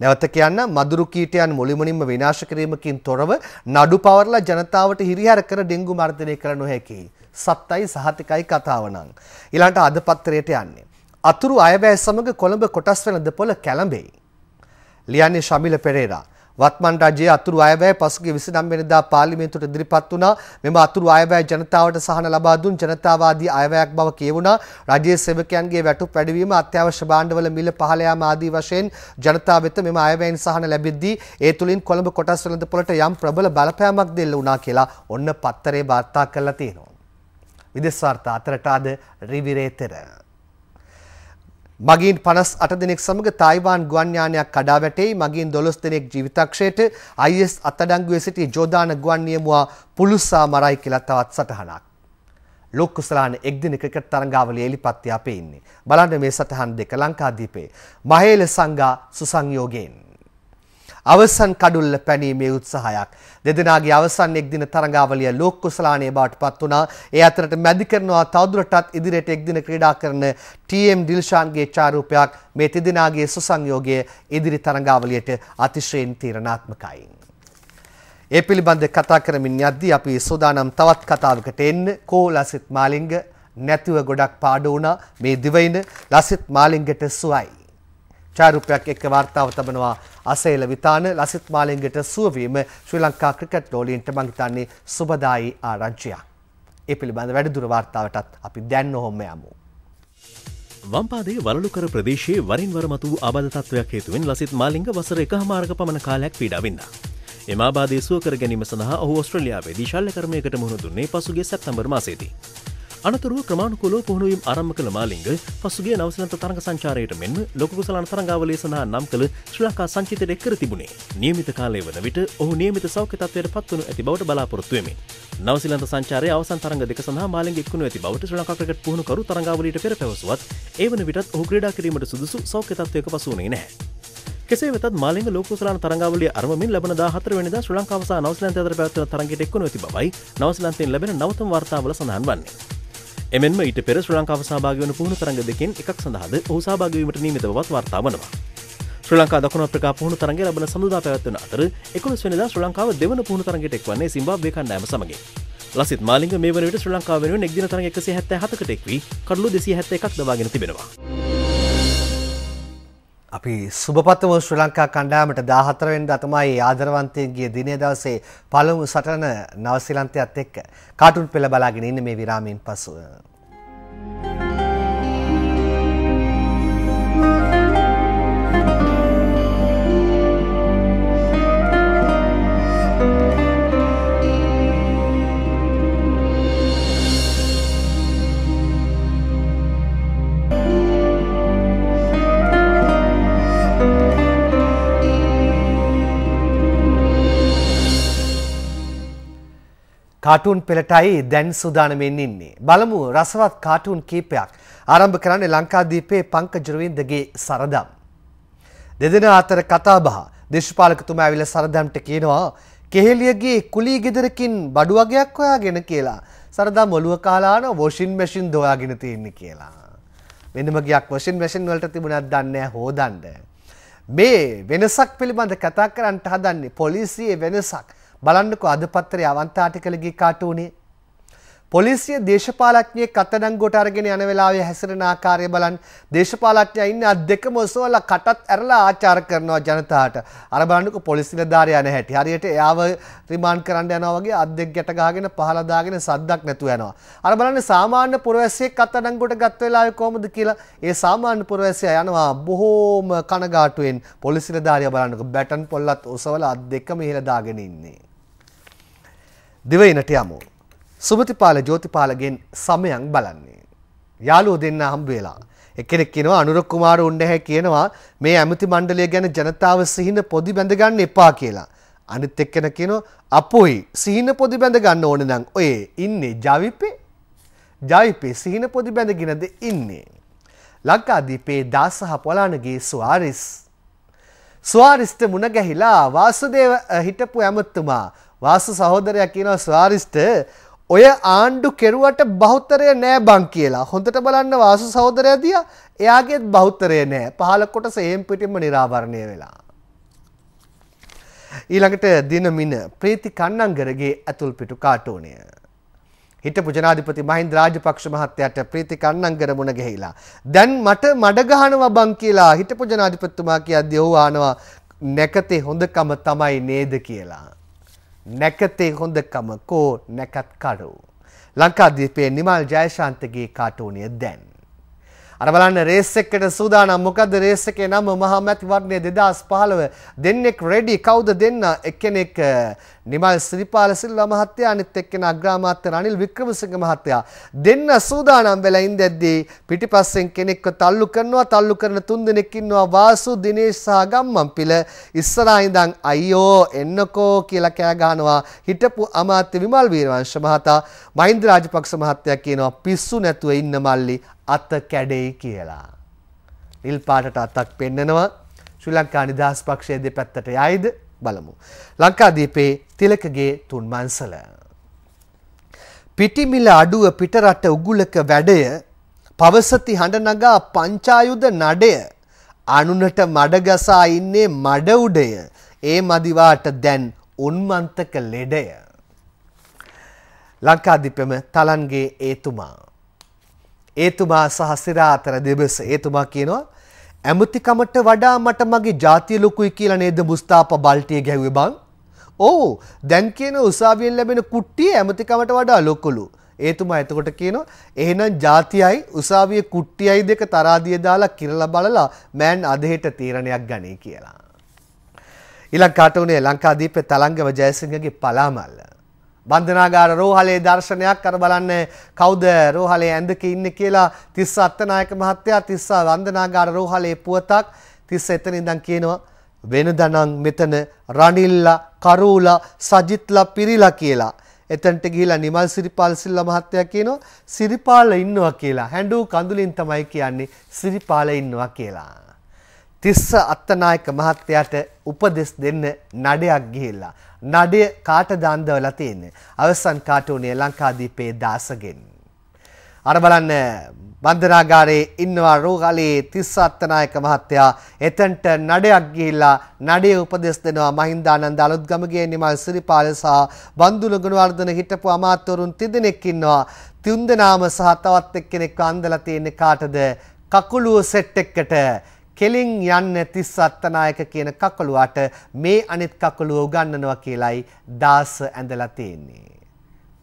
Speaker 1: නැවත කියන්න මදුරු කීටයන් මුළුමනින්ම විනාශ කිරීමකින් තොරව නඩු පවරලා ජනතාවට හිරිහැර කර ඩෙන්ගු මර්ධනය කර නොහැකි. සත්‍යයි සහතිකයි කතාව නම්. ඊළඟට අද පත්‍රයට යන්නේ. අතුරු අයවැය සමග කොළඹ කොටස් වෙළඳපොළ කැළඹෙයි. ලියන්නේ ශමිල පෙරේරා. වත්මන් රජයේ අතුරු අයවැය පසුගිය 29 වෙනිදා පාර්ලිමේන්තුවට ඉදිරිපත් වුණා. මෙම අතුරු අයවැය ජනතාවට සහන ලබා දුන් ජනතාවාදී අයවැයක් බව කියවුණා. රජයේ සේවකයන්ගේ වැටුප් වැඩිවීම, අත්‍යවශ්‍ය භාණ්ඩවල මිල පහළ යාම ආදී වශයෙන් ජනතාව වෙත මෙම අයවැයෙන් සහන ලැබෙද්දී ඒ තුලින් කොළඹ කොටස් වෙළඳපොළට යම් ප්‍රබල බලපෑමක් දෙල්ල වුණා කියලා ඔන්න පත්තරේ වාර්තා කරලා තියෙනවා. විදෙස් වාර්තා අතරට අද රිවිරේ තෙර මගින් 58 දෙනෙක් සමග තායිවාන් ගුවන් යානයක් කඩා වැටෙයි. මගින් 12 දෙනෙක් ජීවිතක්ෂයට IS අත්අඩංගුවේ සිටි ජෝදාන ගුවන් නියමුවා පුලුස්සා මරයි කියලා තවත් සටහනක්. ලොක් කුසලාන එක් දින ක්‍රිකට් තරඟාවලිය එලිපත්ති අපේ ඉන්නේ. බලන්න මේ සටහන් දෙක ලංකාදීපේ. මහේල සංඝා සුසංයෝගයෙන් අවසන් කඩුල්ල පැනීමේ උත්සාහයක්. දෙදෙනාගේ අවසන් එක්දින තරඟාවලිය ලෝක කුසලානයේ බවට පත් වුණා. ඒ අතරට මැදි කරනවා තවදුරටත් ඉදිරියට එක්දින ක්‍රීඩා කරන TM ඩිල්ෂාන්ගේ චාරූපයක් මේ තිදෙනාගේ සුසංයෝගය ඉදිරි තරඟාවලියට අතිශයින් තීරණාත්මකයි. ඒ පිළිබඳ කතා කරමින් යද්දී අපි සූදානම් තවත් කතාවකට එන්න කෝ ලසිත් මාලිංග නැතිව ගොඩක් පාඩු වුණා මේ දිවයින ලසිත් මාලිංගට සුවයි ඡායරූපයක් එක්ක වාර්තාව තබනවා අසේල විතාන ලසිත් මාලිංගට සුවවීම ශ්‍රී ලංකා ක්‍රිකට් ලෝලීන්ට මං හිතන්නේ සුබදායි ආරංචියක්. ඒ පිළිබඳ වැඩිදුර වාර්තාවටත් අපි දැන් ඔහොම යමු.
Speaker 5: වම්පාදේ වලුකර ප්‍රදේශයේ වරින් වරමතු අබධතත්වයක් හේතුවෙන් ලසිත් මාලිංග වසර එක මාර්ග පමණ කාලයක් පීඩාවෙන්න. එම ආබාදේ සුව කර ගැනීම සඳහා ඔහු ඔස්ට්‍රලියාවේ දිශල්ල කර්මයකට මුහුණ දුන්නේ පසුගේ සැප්තැම්බර් මාසයේදී. අනතුරුව ක්‍රමාණුකොලෝ පුහුණුවම් අරම්ම කළ මාලිංග පසුගේ නවසනත තරග සංචාරයට මෙන්ම ලොකුසලන තරංගාවලේ සඳහා නම් කළ ශ්‍රලකා සංචිතයට එක්කර තිබුණේ නියමිත කාලය වන විට ඔහු නියමිත සෞඛ්‍යතත්වයට පත්වනු ඇති බවට බලාපොරොත්තුවමි. නවසිලන්ත සංචාරය අවසන් තරග දෙක සඳහා මාලින් එක්ුණු ඇති බවට ශ්‍රලකා ක්‍රිකට් පුහුණු කරු තරංගාවලට පෙර පැවසුවත් ඒ වන විටත් ඔහු ක්‍රීඩා කිරීමට සුදුසු සෞඛ්‍යතත්වයක පසුනේ නැහැ. කෙසේ වෙතත් මාලින් ලෝකසලාන තරංගාවලිය අරමින් ලබන දාහතර වෙනිද ශ්‍ර ලංකාවසා නවසලන්ත අතර පැවත්වන තරගයට එක්වනු ඇති බවයි නවසලන්තයෙන් ලැබෙන නවතම වාර්තාවල සඳහන් වන්නේ. එමෙන්ම ඊට පෙර ශ්‍ර ලංකාව සභාගවන පුහුණු තරග දෙකෙන් එකක් සඳහද ඕසභාගවීමට නීමතවත් වාර්තාාවනවා. ශ්‍ර ලංකා දකුණ ප්‍රකා පුහුණු තරගේ ලබන සඳදා පැවත්වන අතර එකොස් වෙනද ශ්‍ර ලංකාව දෙවන පුහුණු තරගෙට එක්වන්නේ සිම්බාබ්ේ කන්නෑම සමගේ. ලසිත් මාලිග මේ වනට ශ්‍ර ලංකාවෙන එක්දින තරග එකසේ හැත්ත හතකටෙක්වී
Speaker 1: කඩලු දෙසි හැත්ත එකක් දවාගෙන තිබෙනවා. අපි සුභපතම ශ්‍රී ලංකා කණ්ඩායමට 14 වෙනිදා තමයි ආදරවන්තයන්ගේ දිනේ දවසේ පළමු සටන නවසීලන්තයත් එක්ක කාටුන් පෙළ බලාගෙන ඉන්නේ මේ විරාමයෙන් පසු කාටුන් පෙළටයි දැන් සුදානමෙන් ඉන්නේ. බලමු රසවත් කාටුන් කීපයක් ආරම්භ කරන්නේ ලංකාදීපේ පංකජ රවින්දගේ සරදම්. දෙදෙනා අතර කතාබහ දේශපාලකතුමා ඇවිල්ලා සරදම්ට කියනවා කෙහෙලියගේ කුලී ගෙදරකින් බඩු වගයක් හොයාගෙන කියලා. සරදම් ඔලුව කාලා ආන වොෂින් මැෂින් දොයාගෙන තින්නේ කියලා. මෙන්නම ගියක් වොෂින් මැෂින් වලට තිබුණත් දන්නේ නැහැ හොදන්න. මේ වෙනසක් පිළිබඳ කතා කරන්න හදන්නේ පොලිසියේ වෙනසක්. බලන්නකෝ අද පත්තරේ අවන්තාටිකලගේ කාටුනේ පොලිසිය දේශපාලඥයෙක් අත්අඩංගුවට අරගෙන යන වෙලාවේ හැසිරෙන ආකාරය බලන්න දේශපාලඥයා ඉන්නේ අත් දෙකම ඔසවලා කටත් ඇරලා ආචාර කරනවා ජනතාවට. අර බලන්නකෝ පොලිස් නිලධාරියා යන හැටි. හරියට එයාව රිමාන්ඩ් කරන්න යනවා වගේ අත් දෙක ගැට ගහගෙන පහලා දාගෙන සද්දක් නැතුව යනවා. අර බලන්න සාමාන්‍ය පුරවැසියෙක් අත්අඩංගුවට ගත් වෙලාවේ කොහොමද කියලා ඒ සාමාන්‍ය පුරවැසියා යනවා බොහෝම කනගාටුවෙන් පොලිස් නිලධාරියා බලන්නකෝ බැටන් පොල්ලත් ඔසවලා අත් දෙකම ඉහලා දාගෙන ඉන්නේ. දිවයිනට යමු. සුභතිපාල ජෝතිපාලගෙන් සමයන් බලන්නේ. යාළුවෝ දෙන්න හම්බ වෙලා එකෙනෙක් කියනවා අනුර කුමාර උන්නැහැ කියනවා මේ ඇමති මණ්ඩලය ගැන ජනතාව සිහින පොදි බැඳ ගන්න එපා කියලා. අනිත් එක්කෙනා කියනවා අපොයි සිහින පොදි බැඳ ගන්න ඕන නම් ඔය ඉන්නේ ජවිපේ. ජවිපේ සිහින පොදි බැඳගෙනද ඉන්නේ. ලංකාදීපේ දාසහ පොලානගේ සුවාරිස්. සුවාරිස්ට මුණ ගැහිලා වාසුදේව හිටපු ඇමතුමා වාසු සහෝදරයා කියනවා ස්වාරිෂ්ඨ ඔය ආණ්ඩු කෙරුවට බෞතරය නෑ බං කියලා. හොඳට බලන්න වාසු සහෝදරයා දියා එයාගේත් බෞතරය නෑ. පහල කොටස එහෙම් පිටින්ම निराවරණය වෙලා. ඊළඟට දිනමින ප්‍රීති කන්නංගරගේ ඇතුල් පිටු කාටෝනය. හිටපු ජනාධිපති මහින්ද රාජපක්ෂ මහත්තයාට ප්‍රීති කන්නංගර මුණ ගැහිලා. දැන් මට මඩ ගහනවා බං කියලා හිටපු ජනාධිපතිතුමා කියද්දී ඔහු ආනවා නැකතේ හොඳකම තමයි නේද කියලා. නැකතේ හොඳකම කෝ නැකත්කරු. ලංකාදීපේ නිමල් ජයශාන්තගේ කාටෝනය දැන්. අරබලන්න රේස් එකට සූදානම් මොකද රේස් එකේ නම මහා මැතිවරණය 2015 දෙන්නෙක් රෙඩි කවුද දෙන්න එක්කෙනෙක් නිමල් සිරිපාල සිල්වා මහත්තයා අනිත් එක්කෙන අග්‍රාමාත්‍ය රනිල් වික්‍රමසිංහ මහත්තයා දෙන්න සූදානම් වෙලා ඉඳද්දී පිටිපස්සෙන් කෙනෙක්ව තල්ලු කරනවා තල්ලු කරන තුන්දෙනෙක් ඉන්නවා වාසු දිනේෂ් සහ ගම්මන්පිල ඉස්සරහා ඉඳන් අයියෝ එන්නකෝ කියලා කෑ ගහනවා හිටපු අමාත්‍ය විමල් වීරවංශ මහතා මහින්ද රාජපක්ෂ මහත්තයා කියනවා පිස්සු නැතුව ඉන්න මල්ලි අත කැඩෙයි කියලා නිල් පාටට අතක් පෙන්නනවා ශ්‍රී ලංකා නිදහස් පක්ෂයේ දෙපැත්තට යයිද බලමු. ලංකාදීපේ තිලකගේ තුන් මන්සල. පිටිමිල අඩුව පිටරට උගුලක වැඩය පවසති හඬ නගා පංචායුධ නඩය අනුනට මඩගසා ඉන්නේ මඩ උඩය ඒ මදිවාට දැන් උන්මන්තක ලෙඩය ලංකාධිපෙම තලන්ගේ ඒතුමා ඒතුමා සහ සිරා අතර දෙබස ඒතුමා කියනවා ඇමතිකමට වඩා මට මගේ ජාතිය ලොකුයි කියලා නේද මුස්තාපා බල්ටිය ගැහුවේ බං? ඔව් දැන් කියන උසාවියෙන් ලැබෙන කුට්ටිය ඇමතිකමට වඩා ලොකුලු. ඒතුමා එතකොට කියනවා එහෙනම් ජාතියයි උසාවියේ කුට්ටියයි දෙක තරාදිය දාලා කිරලා බලලා මෑන් අදහෙට තීරණයක් ගනී කියලා. ඊළඟ කාටුනේ ලංකාදීපේ තලංගව ජයසිංහගේ පලාමල්ල. බන්ධනාගාර රෝහලේ දර්ශනයක් අර බලන්න කවුද රෝහලේ ඇඳක ඉන්නේ කියලා තිස්ස අත්තනායක මහත්තයා තිස්ස වන්දනාගාර රෝහලේ පුවතක් තිස්ස එතන ඉඳන් කියනවා වෙනදනම් මෙතන රනිල්ලා කරූලා සජිත්ලා පිරිලා කියලා එතනට ගිහිලා නිමල් සිරිපාල සිල්ලා මහත්තයා කියනවා සිරිපාල ඉන්නවා කියලා හැඬු කඳුලින් තමයි කියන්නේ සිරිපාල ඉන්නවා කියලා තිස්ස අත්තනායක මහත්තයාට උපදෙස් දෙන්න නඩයක් ගිහිල්ලා. නඩය කාට දාන්දවලා තියෙන්නේ. අවසන් කාටුනේ ලංකාදීපේ දාසගෙන්. අර බලන්න බන්ධනාගාරයේ ඉන්නවා රෝගලේ තිස්සත්නායක මහත්තයා එතනට නඩයක් ගිහිල්ලා නඩේ උපදෙස් දෙනවා මහින්දානන්ද අලුත්ගමගේ නිමල් සිරිපාල සහ බන්දුල ගුණවර්ධන හිටපු අමාත්‍යවරුන් තිදෙනෙක් ඉන්නවා තුන්දෙනාම සහ තවත් එක්කෙනෙක් අන්දලා තියෙන්නේ කාටද කකුලුව සෙට් එකකට කෙලින් යන්න තිස් අත්තනායක කියන කකුළුවට මේ අනිත් කකුළුව උගන්වනවා කියලයි දාස ඇඳලා තියෙන්නේ.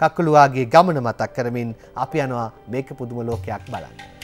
Speaker 1: කකුළුවාගේ ගමන මතක් කරමින් අපි යනවා මේක පුදුම ලෝකයක් බලන්න.